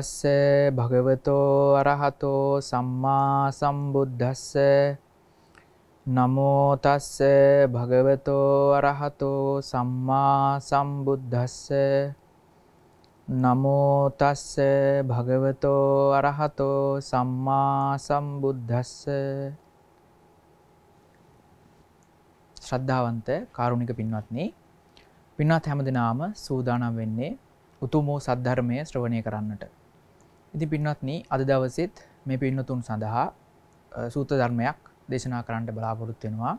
තස්ස භගවතෝ අරහතෝ සම්මා සම්බුද්දස්ස නමෝ තස්ස භගවතෝ අරහතෝ සම්මා සම්බුද්දස්ස නමෝ තස්ස භගවතෝ අරහතෝ සම්මා සම්බුද්දස්ස ශ්‍රද්ධාවන්ත කාරුණික පින්වත්නි පින්වත් හැමදෙනාම සූදානම් වෙන්නේ උතුම් වූ සද්ධර්මය ශ්‍රවණය කරන්නට ඉති පින්වත්න අද දවසෙත් මේ පින්නතුන් සඳහා සූත ධර්මයක් දේශනා කරන්නට බලාපොරොත්වෙනවා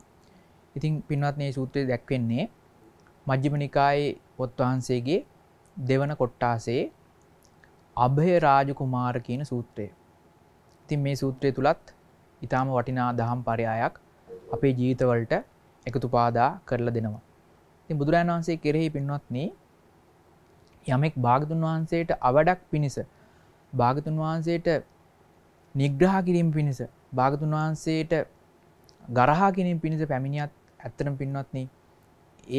ඉතින් පින්වත්නේ සූත්‍රය දැක්වෙන්නේ මජ්ජිමනිකායි පොත්වහන්සේගේ දෙවන කොට්ටාසේ අභය රාජකුමාර කියන සූත්‍රය ඉතින් මේ සූත්‍රය තුළත් ඉතාම වටිනා දහම් පරයායක් අපේ ජීවිතවලට එකතු පාදා කරලා දෙනවා ඉතින් බුදුරන් වහන්සේ කෙරෙහි පින්වත්නේ යමෙක් භාගතුන් වහන්සේට අවඩක් පිණිස භාගතුන් වහන්සේට නිග්‍රහ කිරීම පිණිස භාගතුන් වහන්සේට ගරහා කිරීම පිණිස පැමිණියත් ඇත්තටම පින්වත්නි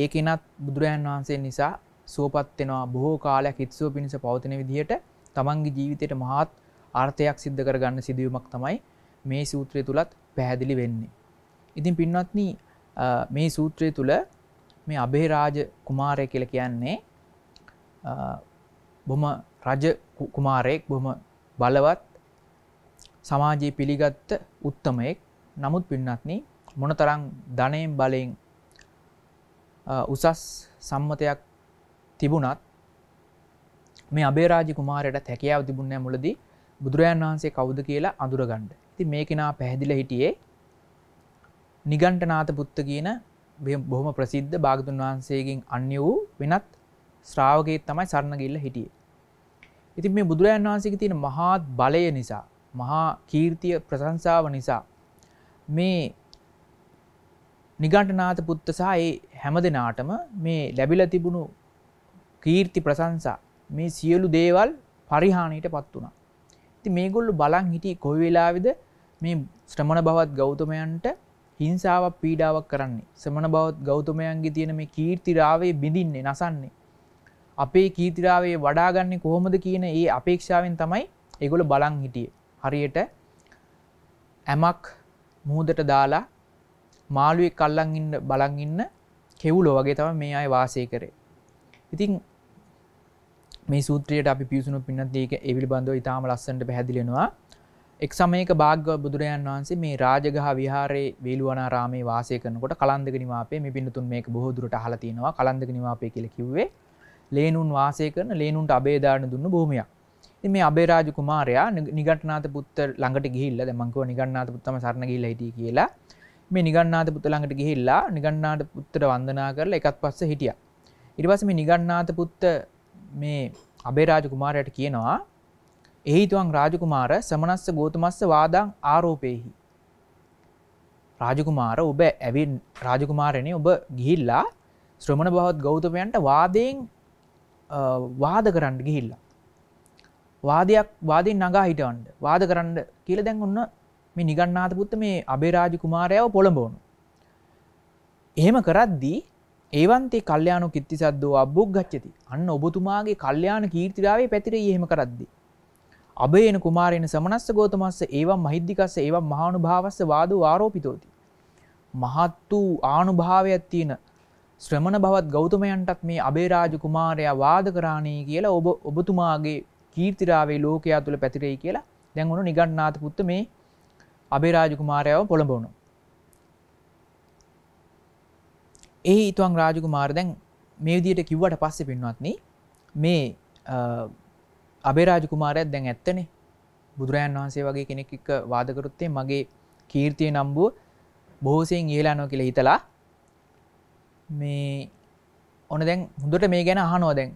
ඒ කෙනත් බුදුරජාන් වහන්සේ නිසා සුවපත් වෙනවා බොහෝ කාලයක් හිතසුව පිණිස පවතින විදිහට තමන්ගේ ජීවිතයට මහත් අර්ථයක් සිද්ධ කරගන්න සිදුවීමක් තමයි මේ සූත්‍රය තුලත් පැහැදිලි වෙන්නේ. ඉතින් පින්වත්නි මේ සූත්‍රය තුල මේ අබේරාජ කුමාරය කියලා කියන්නේ බොම රජ කුමාරයෙක් බොම බලවත් සමාජයේ පිළිගත්ත උත්තමයෙක් නමුත් පින්නත්න මොනතරං ධනයෙන් බලයෙන් උසස් සම්මතයක් තිබුණත් මේ අබේරාජි කුමාරයට හැකියාව තිබුණෑ මුලදී බුදුරජාන් වහන්සේ කවුද කියලා අඳුරගණ්ඩ ති මේ කෙනා පැහැදිල හිටියේ නිගණ්ටනාත පුත්ත කියන බොහොම ප්‍රසිද්ධ භාගතුන් වහන්සේගෙන් අන්‍ය වූ වෙනත් ශ්‍රාවගේ තමයි සරණගිල්ල හිටියේ ඉතින් මේ බුදුරජන් වහන්සේක තියෙන මහාත් බලය නිසා මහා කීර්තිය ප්‍රසංසාව නිසා මේ නිගණ්ඨනාත පුත්ත සහ ඒ හැම දෙනාටම මේ ලැබිලා තිබුණු කීර්ති ප්‍රශංසා මේ සියලු දේවල් පරිහානියට පත් වුණා. ඉතින් මේගොල්ලෝ බලන් හිටියේ කොයි වෙලාවේද මේ ශ්‍රමණ බවත් ගෞතමයන්ට හිංසාවක් පීඩාවක් කරන්නේ. ශ්‍රමණ බවත් ගෞතමයන්ගේ තියෙන මේ කීර්ති රාවය බිඳින්නේ, නසන්නේ. අපේ කීතිරාවේ වඩාගන්නේ කොහොමද කියන ඒ අපේක්ෂාවෙන් තමයි ඒගොල්ලෝ බලන් හිටියේ. හරියට ඇමක් මුහුදට දාලා මාළුවෙක් අල්ලන් ඉන්න බලන් ඉන්න කෙවුලෝ වගේ තමයි මේ අය වාසය කරේ. ඉතින් මේ සූත්‍රයට අපි පිවිසුණු පින්නත් ඒක ඒ පිළිබඳව ඉතාම ලස්සනට පැහැදිලි වෙනවා. එක් සමයක භාග්‍ය බුදුරජාන් වහන්සේ මේ රාජගහ විහාරයේ වේළුවනාරාමේ වාසය කරනකොට කලන්දක නිවාපේ මේ පින්නතුන් මේක බොහෝ දුරට අහලා තිනවා කලන්දක නිවාපේ කියලා කිව්වේ ලේනුන් වාසය කරන ලේනුන්ට අබේදාන දුන්න භූමිය මේ අබේරාජ කුමාරයා නිගටනාත පුත්ත ළඟට ගිහිල්ල මංකව නිගන්නාත පුත්තම සරණ ගිල්ල හිටිය කියලා මේ නිගන්නාත පුත්ත ළඟට ගිහිල්ලා නිගන්නාට පුත්තට වන්දනා කරලා එකත් පස්ස හිටිය ඉරිවස මේ නිගන්නාත පුත්ත මේ අබේරාජ කුමාරයට කියනවා එහිතුවන් රාජකුමාර සමනස්ස ගෝතමස්ස වාදං ආරෝපයහි. රාජකුමාර ඔබ ඇවින් රාජකුමාරණය ඔබ ගිහිල්ලා ශ්‍රමණ බවත් ගෞතමයන්ට වාදයෙන් වාද කරන්න ගිහිල්ලා. වාදයක් වාදෙන් නගා හිටවන්ඩ වාද කරන්න කියල දැන් ඔන්න මේ නිගන්නාත පුත්ත මේ අබේරාජ කුමාරයාව පොළඹෝනු. එහෙම කරද්දී ඒවන්තේ කල්්‍යයානු කිත්ති සද්දෝ අබ්බොක් ගච්චති අන්න ඔබතුමාගේ කල්්‍යයාන කීර්තිරාවේ පැතිර එහෙම කරද්දි. අබේන කුමාරෙන සමනස්ස ගෝතමස්ස ඒවා මහිද්දිකස්ස ඒවා මහානු භාවස්ස වාද ආරෝපිතෝති. මහත් වූ ආනුභාවයක් තියෙන ශ්‍රමණ බවත් ගෞතමයන්ටත් මේ අබේරාජ කුමාරයා වාද කරානී කියලා ඔබ ඔබතුමාගේ කීර්තිරාවේ ලෝකයා තුළ පැතිරෙයි කියලා දැන් ඔුණු නිගන්නාත පුත්ත මේ අබේරාජ කුමාරයාව පොළඹවුණු. ඒ ඉතුවන් රාජකුමාර දැන් මේ විදියට කිව්වට පස්සෙ පින්වත්න මේ අබේරාජ කුමාරයත් දැන් ඇත්තනේ බුදුරජාන් වහන්සේ වගේ කෙනෙක් එක්ක වාදකරුත්තේ මගේ කීර්තිය නම්බුව බොහෝසයෙන් ඉහලානෝ කියලා හිතලා මේ ඕන දැන් හොඳට මේ ගැන අහනවා දැන්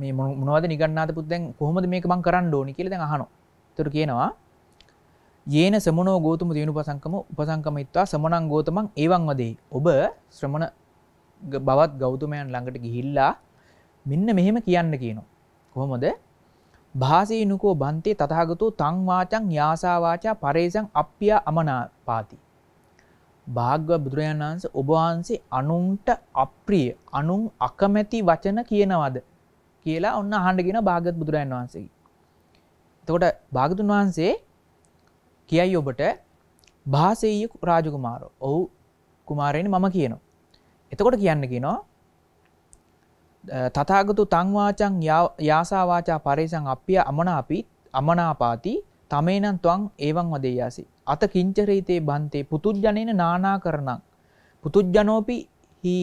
මේ මොනවද නිගන්නාත පුද්දැන් කොහොමද මේක මං කරන්න ඕනි කියලා දැන් අහනවා. ඒතර කියනවා යේන සමනෝ ගෝතම දිනු පසංකම උපසංකමිත්වා සමනං ගෝතමං ඒවන් වදේ ඔබ ශ්‍රමණ බවත් ගෞතමයන් ළඟට ගිහිල්ලා මෙන්න මෙහෙම කියන්න කියනවා කොහොමද භාසීනුකෝ බන්තේ තථාගතෝ තං වාචං යාසා වාචා පරේසං අප්පියා අමනා පාති භාග්‍ය බුදුරජාණන් වහන්සේ ඔබ වහන්සේ අනුන්ට අප්‍රිය අනුන් අකමැති වචන කියනවද කියලා ඔන්න අහන්න කියන භාග්‍යවත් බුදුරජාණන් වහන්සේ. එතකොට භාගතුන් වහන්සේ කියයි ඔබට භාසෙය රාජකුමාරෝ. ඔව් කුමාරයනි මම කියනවා. එතකොට කියන්න කියනවා තථාගතු තං වාචං යාසා වාචා පරේසං අප්පිය අමනාපි අමනාපාති තමේනං ත්වං එවං වදේයාසී අත කිංචරීතේ බන්තේ පුතුජ්ජනේන නානා කරණං පුතුජ්ජනෝපි හි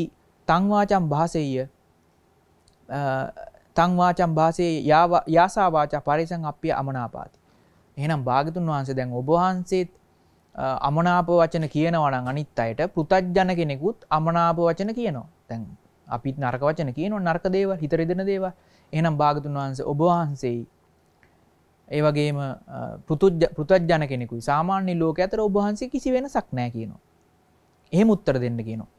තං වාචම් භාසෙය්‍ය තං වාචම් භාසේ යාසා වාචා පරිසං අප්පිය අමනාපාති එහෙනම් භාගතුන් වහන්සේ දැන් ඔබ වහන්සේත් අමනාප වචන කියනවා නම් අනිත් අයට පුතජ්ජන කෙනෙකුත් අමනාප වචන කියනවා දැන් අපිත් නරක වචන කියනවා නරක දේවල් හිත රිදෙන දේවල් එහෙනම් භාගතුන් වහන්සේ ඔබ වහන්සේයි ඒවගේම පෘතුජ්ජන කෙනෙකුයි සාමාන්‍ය ලෝක ඇතර ඔබහන්සේ කිසි වෙන සක් නෑ කියනවා. එහෙම උත්තර දෙන්න කියනවා.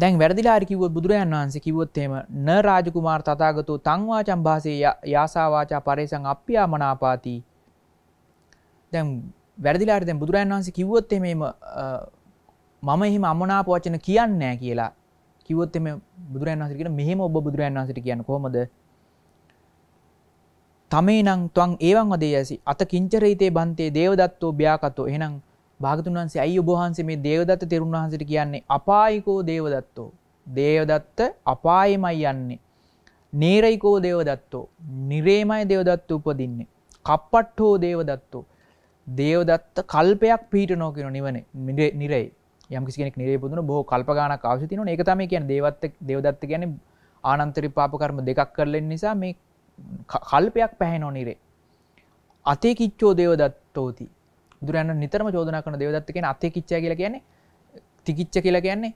දැන් වැරදිලාර කිව බුදුරයන් වහන්සේ කිවොත්තේම න රාජකුමාර් තතාගතු තංවාචම් භාසේ යාසාවාචා පරේසං අප්‍යා මනාපාති දැන් වැරදිලාට දැන් බුදුරයන් වහන්සේ කිව්වොත් එමෙම මම එහෙම අමනාප වචන කියන්නේ නැහැ කියලා කිව්වොත් එමෙ බුදුරයන් වහන්සේ කියන මෙහෙම ඔබ බුදුරයන් වහන්සේට කියන්නේ කොහොමද තමේනං ත්වං ඒවන් වදේයසි අත කිංචරීතේ බන්තේ දේවදත්තෝ භ්‍යාකතෝ එහෙනම් භාගතුන් වහන්සේ අයි ඔබ වහන්සේ මේ දේවදත්ත තෙරුන් වහන්සේට කියන්නේ අපායිකෝ දේවදත්තෝ දේවදත්ත අපායෙමයි යන්නේ නේරයිකෝ දේවදත්තෝ නිරේමයි දේවදත්ත උපදින්නේ කප්පට්ඨෝ දේවදත්තෝ දේවදත්ත කල්පයක් පිහිටනෝ කියන නිවනේ නිරේ යම් කිසි කෙනෙක් නිරේ පුදුන බොහෝ කල්ප ගණනක් අවශ්‍ය තියෙනවා ඒක තමයි කියන්නේ දේවත්ත දේවදත්ත කියන්නේ ආනන්තරිපාප කර්ම දෙකක් කරලා නිසා මේ කල්පයක් පැහැනෝ නිරේ අතේ කිච්චෝ දේවදත්තෝති දුරන්න නිතරම චෝදනා කරන දේවදත්ත කියන අතේ කිච්ච කියලා කියන්නේ තිකිච්ච කියලා කියන්නේ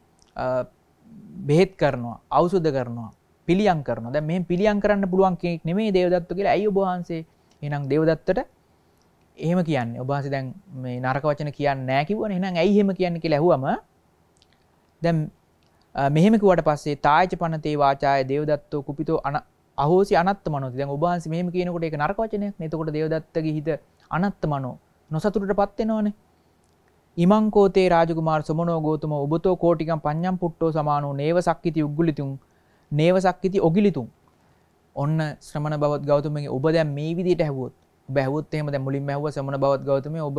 බෙහෙත් කරනවා අවුසුද්ධ කරනවා පිළියම් කරනවා දැන් මෙහෙන් පිළියම් කරන්න පුළුවන් කෙනෙක් නෙමෙයි දේවදත්ත කියලා ඇයි ඔබ වහන්සේ එහෙනම් දේවදත්තට එහෙම කියන්නේ ඔබ වහන්සේ දැන් මේ නරක වචන කියන්නේ නැහැ කිව්වනේ එහෙනම් ඇයි එහෙම කියන්නේ කියලා ඇහුවම දැන් මෙහෙම කිව්වට පස්සේ තායච පනතේ වාචාය දේවදත්තෝ කුපිතෝ අහෝසි අනත් මනොති දැන් ඔබහන්සේ මෙහෙම කියනකොට ඒක නරක වචනයක් නේ එතකොට දේවදත්තගේ හිත අනත් මනෝ නොසතුටට පත් වෙනවනේ ඉමං කෝතේ රාජකුමාර සොමනෝ ගෝතම ඔබතෝ කෝටිකම් පඤ්ඤම් පුට්ටෝ සමානෝ නේව සක්කිති උග්ගලිතුම් නේව සක්කිති ඔගිලිතුම් ඔන්න ශ්‍රමණ බවත් ගෞතමගේ ඔබ දැන් මේ විදිහට ඇහුවොත් ඔබ ඇහුවොත් එහෙම දැන් මුලින්ම ඇහුවා ශ්‍රමණ බවත් ගෞතමේ ඔබ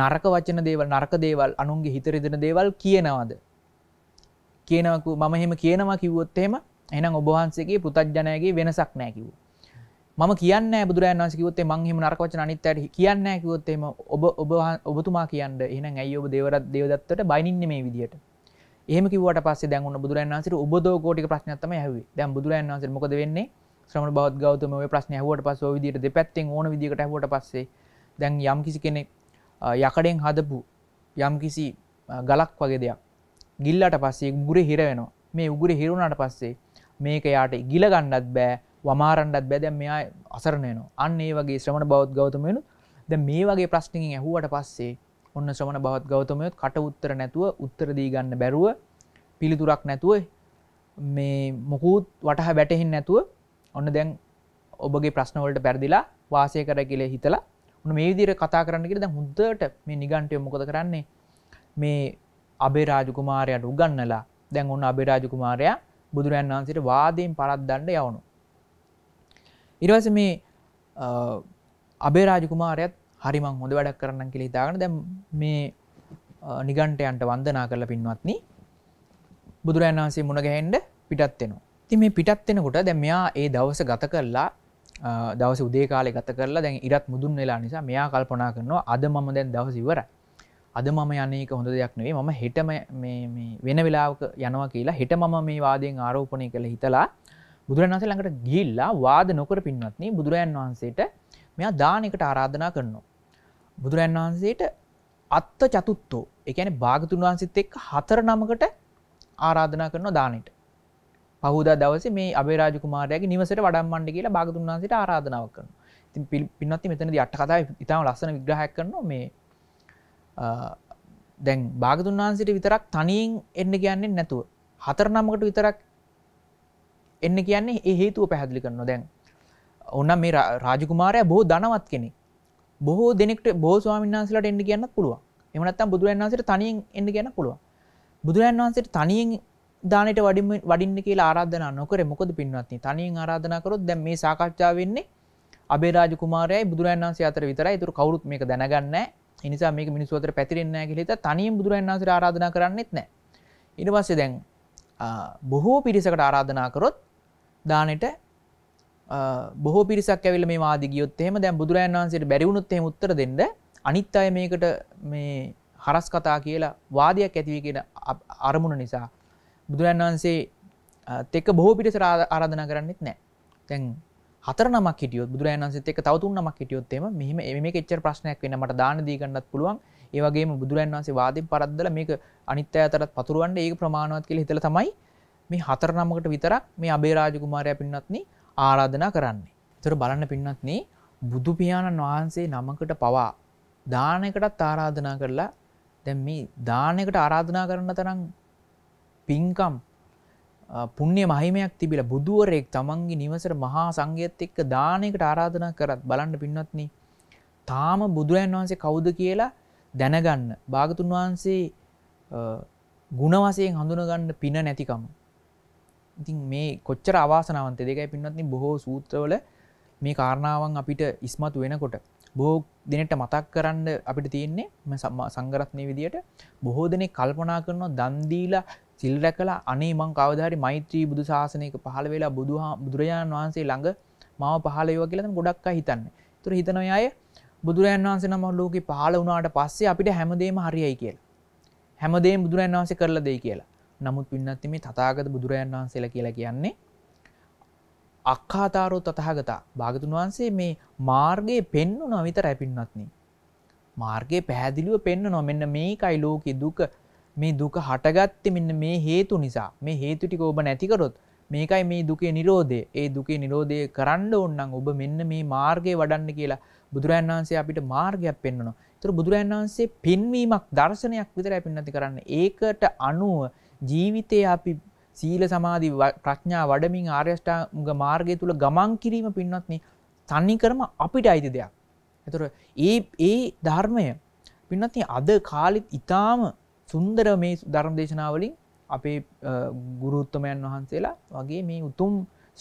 නරක වචන දේවල් නරක දේවල් අනුන්ගේ හිත රිදෙන දේවල් කියනවද කියනවාකෝ මම එහෙම කියනවා කිව්වොත් එහෙම එනම් ඔබහන්සේගේ පුතජ්ජනයගේ වෙනසක් නෑකිව. මම කියන්න බුදුරන් වන්සකිවත්තේ මංහිම නරකවචන අනිත්තයට කියන්න කිවොත්තේම ඔබ ඔබ ඔබතුමා කියන්න එන ඇයි ඔබ දෙවරත් දේවදත්තට බයිනින්න මේ විදිට ඒමකිවට පස්ස දැන් බුදුරන් වන්සට ඔබදෝ කෝටි ප්‍රශ්නත්තම හැව දැම් බුදුරන් වන්ස මොද වෙන්නේ ශ්‍රම බෞද් ගෞතම ප්‍රශ්න හවට පස විදිට දෙපැත්තෙන් ඕන විදිකට හවට පස්සේ දැන් යම් කිසි කෙනෙක් යකඩෙන් හදපු යම් කිසි ගලක් වගේ දෙයක් ගිල්ලට පස්සේ ගුර හිරවෙනවා මේ උගුර හිරුණට පස්සේ මේක යාට ඉගිල ගණ්ඩත් බෑ වමාරණ්ඩත් බැද මෙයා අසරණයන අන්න ඒ වගේ ශ්‍රමණ බෞද් ගෞතමයනු ද මේ වගේ ප්‍රශ්නිකින් ඇහුවට පස්සේ ඔන්න ශ්‍රමණ බෞද් ගෞතමයොත් කට උත්තර නැතුව උත්තරදී ගන්න බැරුව පිළිතුරක් නැතුව මේ මොකූත් වටහ බැටහින් නැතුව ඔන්න දැන් ඔබගේ ප්‍රශ්නවලට පැරදිලා වාසය කර කියලෙ හිතලා උන මේ විදිර කතා කරන්න කියෙද හුද්දට මේ නිගන්ටය මොකද කරන්නේ මේ අබේ රාජකුමාරයට උගන්නලා දැන් ඔන්න අබේ රාජකුමාරයා බුදුරන් වහන්සිට වාදයෙන් පරත්දන්න යවනු. ඉරවස මේ අබේ රාජකුමාරයත් හරිමං හොඳ වැඩක් කරන්න කෙළි දාගන දැ මේ නිගන්ටයන්ට වන්දනා කරල පින්වත්න බුදුරන් වහන්සේ මුණගැහෙන්ඩ පිටත්වෙනවා ති මේ පිටත්වෙනකොට දැ මෙයා ඒ දවස ගත කරලා දවස උදේ කාලෙ ගත කරලා දැන් ඉරත් මුදුන් වෙලා නිසා මෙයා කල්පනා කරනවා අද මම දැන් දවසිවරයි අද මම යනක හොඳ දෙයක් නෙවේ මම හෙටම වෙන වෙලාවක යනවා කියලා හෙට මම මේ වාදයෙන් ආරෝපණය කළ හිතලා බුදුරන්සේ ළඟට ගිල්ලා වාද නොකර පින්වත්න බුදුරජන් වහන්සේට මෙයා දානකට ආරාධනා කරනවා. බුදුරන් වහන්සේට අත්ත චතුත්තෝ එකන භාගතුන් වහන්සිත් එක් හතර නමකට ආරාධනා කරනවා දානයට. පහුදා දවස මේ අබේරාජකුමාරයගේ නිවසට වඩම්මන්ඩ කියලා භාගතුන් වහන්සේට ආරාධනාව කරනවා. ඉතින් පින්වත්ති මෙතනදි අට කතාව ඉතාම ලස්සන විග්‍රහයක් කරනවා මේ දැන් භාගතුන් වහන්සිට විතරක් තනියෙන් එන්න කියන්නේ නැතුව හතර නමකට විතරක් එන්න කියන්නේ ඒ හේතුව පැහැදිලි කරනවා දැන් ඔන්න මේ රාජකුමාරයා බොහෝ ධනවත් කෙනෙක් බොහෝ දෙනෙක්ට බොහෝ ස්වාමීන් වහන්සේලාට එන්න කියන්න පුළුවන් එහෙම නැත්නම් බුදුරජාණන් වහන්සේට තනියෙන් එන්න කියන්න පුළුවන් බුදුරජාණන් වහන්සේට තනියෙන් දානෙට වඩින්න වඩින්න කියලා ආරාධනා නොකරේ මොකද පින්වත්නි තනියෙන් ආරාධනා කරොත් දැන් මේ සාකච්ඡාව වෙන්නේ අබේ රාජකුමාරයයි බුදුරජාණන් වහන්සේ අතර විතරයි. ඒතර කවුරුත් මේක දැනගන්නේ නැහැ. එනිසා මේක මිනිස්සුවතර පැතිරෙන්නේ නැහැ කියලා හිතා තනියෙන් බුදුරජාණන් වහන්සේට ආරාධනා කරන්නෙත් නැහැ. ඊට පස්සේ දැන් බොහෝ පිරිසකට ආරාධනා කරොත් දානෙට බොහෝ පිරිසක් ඇවිල්ලා මේ වාදි ගියොත් එහෙම දැන් බුදුරජාණන් වහන්සේට බැරි වුණොත් එහෙම උත්තර දෙන්න අනිත් අය මේකට මේ හරස් කතා කියලා වාදයක් ඇති වෙයි කියන අරමුණ නිසා බුදුරජාණන් වහන්සේ තෙක බොහෝ පිරිසට ආරාධනා කරන්නෙත් නැහැ. දැන් හතර නමක් හිටියොත් බුදුරජාණන් වහන්සේත් එක්ක තව තුන් නමක් හිටියොත් එම මෙහෙම මේක එච්චර ප්‍රශ්නයක් වෙන්න මට දාන දී ගන්නත් පුළුවන්. ඒ වගේම බුදුරජාණන් වහන්සේ වාදයෙන් පරද්දලා මේක අනිත් අයතරත් පතුරවන්න ඒක ප්‍රමාණවත් කියලා හිතලා තමයි මේ හතර නමකට විතරක් මේ අබේ රාජකුමාරයා පින්වත්නි ආරාධනා කරන්නේ. ඒතර බලන්න පින්වත්නි බුදු පියාණන් වහන්සේ නමකට පවා දානයකටත් ආරාධනා කරලා දැන් මේ දානයකට ආරාධනා කරන තරම් පින්කම් පුුණ්‍ය මහිමයක් තිබිල බුදුවරෙක් තමන්ගේ නිවසර මහා සංගයත් එක්ක දානයකට ආරාධන කරත් බලන්න පින්වත්න තාම බුදුරන් වහන්සේ කවුද කියලා දැනගන්න භාගතුන් වහන්සේ ගුණවසයෙන් හඳුනගන්න පින නැතිකම ඉතින් මේ කොච්චර අවාසනාවන්ත දෙකයි පින්වත්න බොහෝ සූත්‍රවල මේ කාරණාවන් අපිට ඉස්මතු වෙනකොට බෝ දෙනට මතක් කරන්න අපිට තියෙන්නේ සම්මා සංගරත්නය විදියට බොහෝ දෙනෙ කල්පනා කරනවා දන්දීලා සිල් රැකලා අනේ මං කවදාරි මෛත්‍රී බුදු ශාසනයක පහළ වෙලා බුදු බුදුරජාණන් වහන්සේ ළඟ මව පහලයෝ කියලා ගොඩක් අය හිතන්නේ. ඒතර හිතන අය බුදුරජාණන් වහන්සේ නම ලෝකේ පහළ වුණාට පස්සේ අපිට හැමදේම හරියයි කියලා. හැමදේම බුදුරජාණන් වහන්සේ කරලා දෙයි කියලා. නමුත් පින්නත් මේ තථාගත බුදුරජාණන් වහන්සේලා කියලා කියන්නේ අක්ඛාතාරෝ තථාගතා. භාගතුන් වහන්සේ මේ මාර්ගයේ පෙන්වනවා විතරයි පින්නත්නි. මාර්ගයේ පැහැදිලිව පෙන්වනවා මෙන්න මේකයි ලෝකේ දුක මේ දුක හටගත්තේ මෙන්න මේ හේතු නිසා. මේ හේතු ටික ඔබ නැති කරොත් මේකයි මේ දුකේ Nirodhe. ඒ දුකේ Nirodhe කරන්න ඕන නම් ඔබ මෙන්න මේ මාර්ගය වඩන්න කියලා බුදුරජාණන් වහන්සේ අපිට මාර්ගයක් පෙන්වනවා. ඒතර බුදුරජාණන් වහන්සේ පින්වීමක් දර්ශනයක් විතරයි පින්නති කරන්නේ. ඒකට අනුව ජීවිතේ අපි සීල සමාධි ප්‍රඥා වඩමින් ආර්ය අෂ්ටාංග මාර්ගය තුල ගමන් කිරීම පින්වත්නි තනිකරම අපිට අයිති දෙයක්. ඒතර ඒ ඒ ධර්මය පින්වත්නි අද කාලෙත් ඊටාම සුන්දර මේ ධර්ම දේශනාවලින් අපේ ගුරුත්තමයන් වහන්සේලා වගේ මේ උතුම්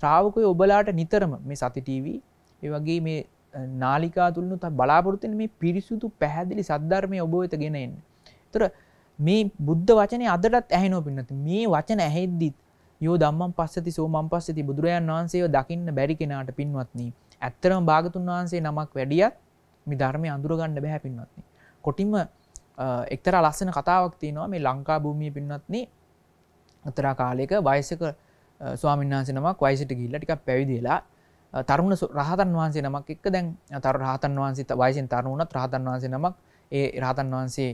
ශ්‍රාවකය ඔබලාට නිතරම මේ සතිටීවී ඒ වගේ මේ නාලිකා තුළනු ත බලාපොරත්තෙන් මේ පිරිසුතු පැහැදිලි සද්ධර්මය ඔබ වෙත ගෙනන්න. තොර මේ බුද්ධ වචනය අදටත් ඇහෙනෝ පින්නති මේ වචන ඇහෙද්දිත් යෝ දම්මන් පස්සති සෝමන් පස්සති බුදුරජන් වහන්සේ දකින්න බැරි කෙනාට පින්වත්නී ඇත්තරම භාගතුන් වහන්සේ නමක් වැඩියත් මේ ධර්මය අඳුරගන්න බැහැ පින්වත්න්නේ. කොටිම එක්තර ලස්සන කතාවක් තියනවා මේ ලංකා භූමිය පින්නත්න අතරා කාලයක වයසක ස්වාමින්නාසනමක් වයිසට ගිල්ල ටික් පැවිදිලා තරුණ රහතන් වහන්සේ නමක් එක් දැන් තර රහතන් වහන්සේ වයිසින් තරුණත් රහතන් වහන්සේ නමක් ඒ රහතන් වහන්සේ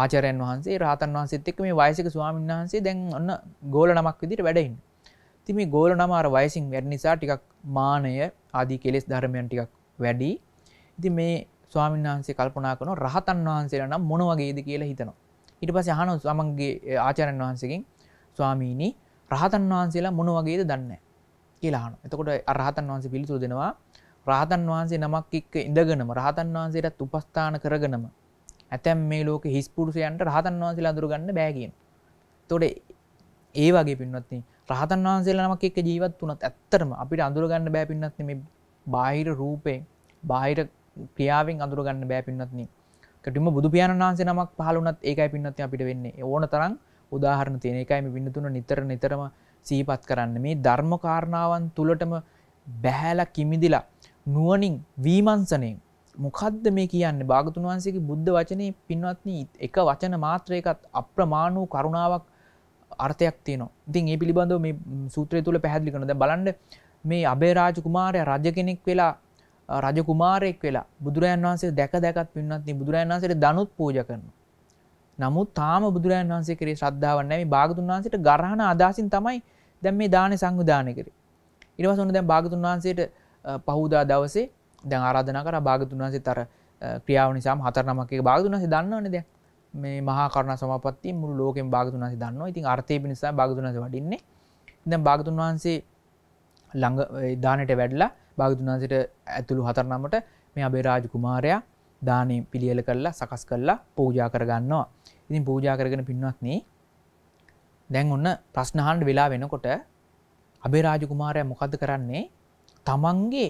ආචරයන් වහන්සේ රහතන් වහන්සේත් එක් මේ වයිසක ස්වාමීන් වහන්සේ දැන් ඔන්න ගෝල නමක් විදිට වැඩයින් ති මේ ගෝල නම අර වයිසින් වැඩ නිසා ටිකක් මානය ආදී කෙලෙස් ධර්මයන් ටිකක් වැඩි ඉති මේ ස්වාමන් වහන්සේ කල්පනා කන රහතන් වහන්සේ නම් මොනවගේද කියලා හිතනවා. ඉට පස හනු සමන්ගේ ආචාරන් වහන්සකින් ස්වාමීණී රහතන් වහන්සේලා මොනවගේද දන්න කියලාහන එතකොට අරහතන් වහන්සේ පිළිතුර දෙනවා රහතන් වහන්සේ නමක් එක්ක ඉඳගෙනම රහතන් වහන්සේටත් උපස්ථාන කරගෙනම ඇතැම් මේ ලෝක හිස්පුරුෂයන්ට රහතන් වහන්සේ අඳුරගන්න බෑගෙන් තොඩ ඒ වගේ පින්වත්න්නේ රහතන් වහන්සේලා නමක් එක්ක ජීවත් වනත් ඇත්තරම අපිට අඳුරගන්න බෑ පින්නත් මේ බාහිර රූපය බාහිර ක්‍රියාවෙන් අඳුරගන්න බෑ පින්නත්නි. කටම බුදු පියාණන් වහන්සේ නමක් පහළ වුණත් ඒකයි පින්නත් අපිට වෙන්නේ. ඕන තරම් උදාහරණ තියෙන එකයි මේ පින්නතුන නිතර නිතරම සිහිපත් කරන්න. මේ ධර්ම කාරණාවන් තුලටම බැහැලා කිමිදිලා නුවණින් විමර්ශනයෙන් මොකද්ද මේ කියන්නේ? භාගතුන් වහන්සේගේ බුද්ධ වචනේ පින්වත්නි එක වචන මාත්‍රයකත් අප්‍රමාණ වූ කරුණාවක් අර්ථයක් තියෙනවා. ඉතින් ඒ පිළිබඳව මේ සූත්‍රය තුල පැහැදිලි කරනවා. දැන් බලන්න මේ අබේරාජ කුමාරයා රජ කෙනෙක් වෙලා රජ කුමාරයෙක් වෙලා බුදුරජන් වහන්සේ දැක දැකත් පින්නත් බුදුරජන් වහන්සට දනුත් පූජ කරන. නමුත් තාම බුදුරජන් වහන්සේ කරේ ශ්‍රද්ධාවන්න ඇම භාගතුන් වහන්සට ගරහණ අදසින් තමයි දැම් මේ දාන සංවිධානය කරේ. ඉනිවසන දැන් භාගතුන් වහන්සේට පහුදා දවසේ දැන් ආරාධන කර භාගතුන් වහන්සේ තර ක්‍රියාව නිසාම හතර නමක භාගතුන් වහසේ දන්නවන දෙයක්. මේ මහාකරණ සමපත්ති මුළු ලෝකෙන් භාගතුන් වහසේ දන්නවා ඉතින් අර්ථය පිනිසා භාගතුන් වහසේ වඩින්නේ දැන් භාගතුන් වහන්සේ ළඟ දානට වැඩලා භාගතුනාන්සිට ඇතුළු හතරනමට මේ අබේ රාජ කුමාරයා දානය පිළියල කරලා සකස් කරලා පූජා කරගන්නවා ඉතින් පූජා කරගෙන පින්වත්න දැන් ඔන්න ප්‍රශ්නහන්ඩ වෙලා වෙනකොට අබේ රාජ කුමාරය මොකද කරන්නේ තමන්ගේ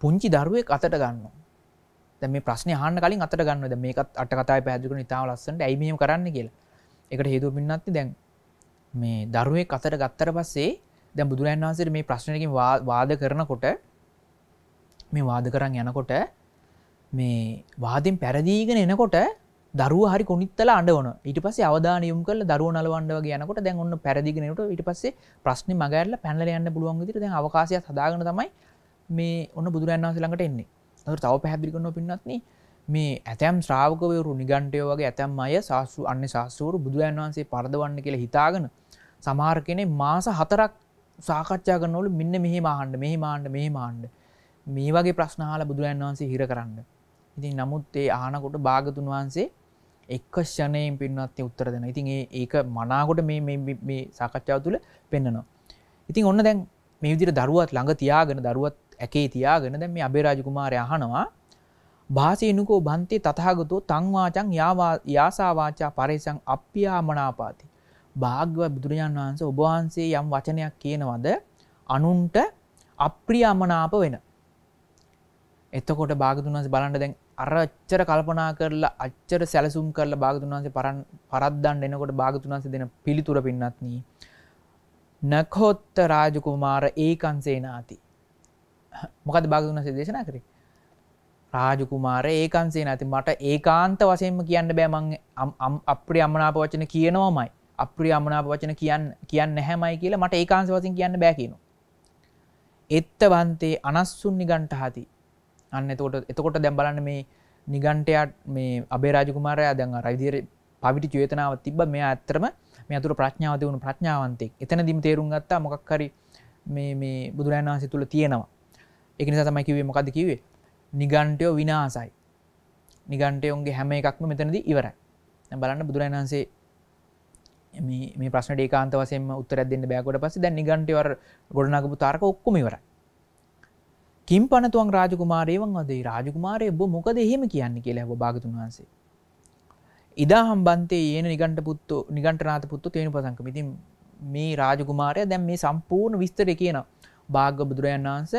පුංචි දරුවෙක් අතට ගන්න මේ ප්‍රශ්න හන්න කලින් අතට ගන්න මේකත් අට කතායි පැදිකුණ ඉතාව ලස්සට ඇයිමම් කරන්න කියලා එකට හේතු පින්නත්ති දැන් මේ දරුවේ අතර ගත්තර පස්සේ දැ බුදුරන් වහන්සට මේ ප්‍රශ්නයකින් වාද කරනකොට මේ වාද කරන්න යනකොට මේ වාදෙන් පැරදීගෙන එනකොට දරුව හරි කොනිත්තල අඩවන ඉට පස අවධානයම් කල දරුව නලවන්ඩව යනකොට දැන් ඔන්න පැරදිගෙනට ඉට පස්සේ ප්‍රශ්න මගැල්ල පැනල යන්න පුළුවන්ගතිර දැන් අවකාශය හදාගන තමයි මේ ඔන්න බුදුරන් වහස ළඟට එන්නේ තව පැහැදිිකන්න පින්නත්න්නේ මේ ඇතැම් ශ්‍රාවකවරු නිගන්ටයෝ වගේ ඇතැම් අය සාස්සු අන්න ශස්සූරු බුදුරන් වහන්සේ පරදවන්න කියලා හිතාගෙන සමහර කෙනෙ මාස හතරක් සාකච්ඡා කරනොල මෙන්න මෙහි මාහන්ඩ මෙහි මාන්ඩ මේ මාන්ඩ මේ වගේ ප්‍රශ්නහල බුදුරන් වහන්සේ හිර කරන්න ඉතින් නමුත් ඒ ආනකොට භාගතුන් වහන්සේ එක් ෂණයෙන් පින්නත්තේ උත්තර දෙන ඉතින් ඒක මනාකොට මේ සාකච්ඡාව තුළ පෙන්න්නනවා ඉතින් ඔන්න දැන් මේ විදිර දරුවත් ළඟ තියාගෙන දරුවත් ඇකේ තියාගෙන දැ මේ අබේරාජකුමාරය අහනවා භාසයනුකෝ බන්තේ තතාගතෝ තංවාචං යාසාවාචා පරේසං අප්‍යාමනාපාති භාග්‍යව බුදුරජාන් වහන්සේ ඔබවහන්සේ යම් වචනයක් කියනවද අනුන්ට අප්‍රිය අමනාප වෙන. එතකොට භාගතුන් වහන්සේ බලන්න දැන් අරච්චර කල්පනා කරලා අච්චර සැලසුම් කරලා භාගතුන් වහන්සේ පරන් පරද්දන්න එනකොට භාගතුන් වහන්සේ දෙන පිළිතුර පින්නත්නි. නඛොත්ත රාජකුමාර ඒකංසේනාති. මොකද භාගතුන් වහන්සේ දේශනා කරේ? රාජකුමාර ඒකන්සේ නැති මට ඒකාන්ත වශයෙන්ම කියන්න බෑ මං අප්‍රිය අමනාප වචන කියනවාමයි අප්‍රිය අමනාප වචන කියන්න කියන්න හැමයි කියලා මට ඒකාන්ස වසින් කියන්න බැකිනු. එත්ත වන්තේ අනස්සුන් නිගන්ට හති අන්න එතකොට එතකොට දැම් බලන්න මේ නිගන්ටයාට මේ අබේ රාජකුමාරයා දැන් රයිදිර පවිටි චේතනාව තිබ මේ ඇත්තරම මේ අතුර ප්‍රඥාවති වුණු ප්‍රඥාවන්තෙක් එතන දිම තේරුම් ගත්තා මොකක් හරි මේ බුදුරන් වහන්සේ තුළ තියෙනවා එකනිසා තමයි කිවේ මොකද කිවේ නිගන්ටයෝ විනාසයි නිගන්ටයෝන්ගේ හැම එකක්ම මෙතනද ඉවරයි බලන්න බුදුරන් වහන්සේ මේ ප්‍රශ්න ඒකාන්ත වසෙන් උත්තරැ දෙන්න බෑකොට පස දැ නිගන්ටවර ගොඩනගපු තාරක ඔක්කොමිවර කින් පනතුවන් රාජකුමාරයවන් අදේ රාජකුමාරය බො මොකද එහෙම කියන්න කියලා ඔබ භාගතුන් වහන්සේ ඉදාහම් බන්තේ ඒන නිගට පුත්තු නිගටනාත පුත්තු තියෙන පසංක මිතින් මේ රාජකුමාරය දැන් මේ සම්පූර්ණ විස්තර කියන භාග බුදුරයන් වහන්ස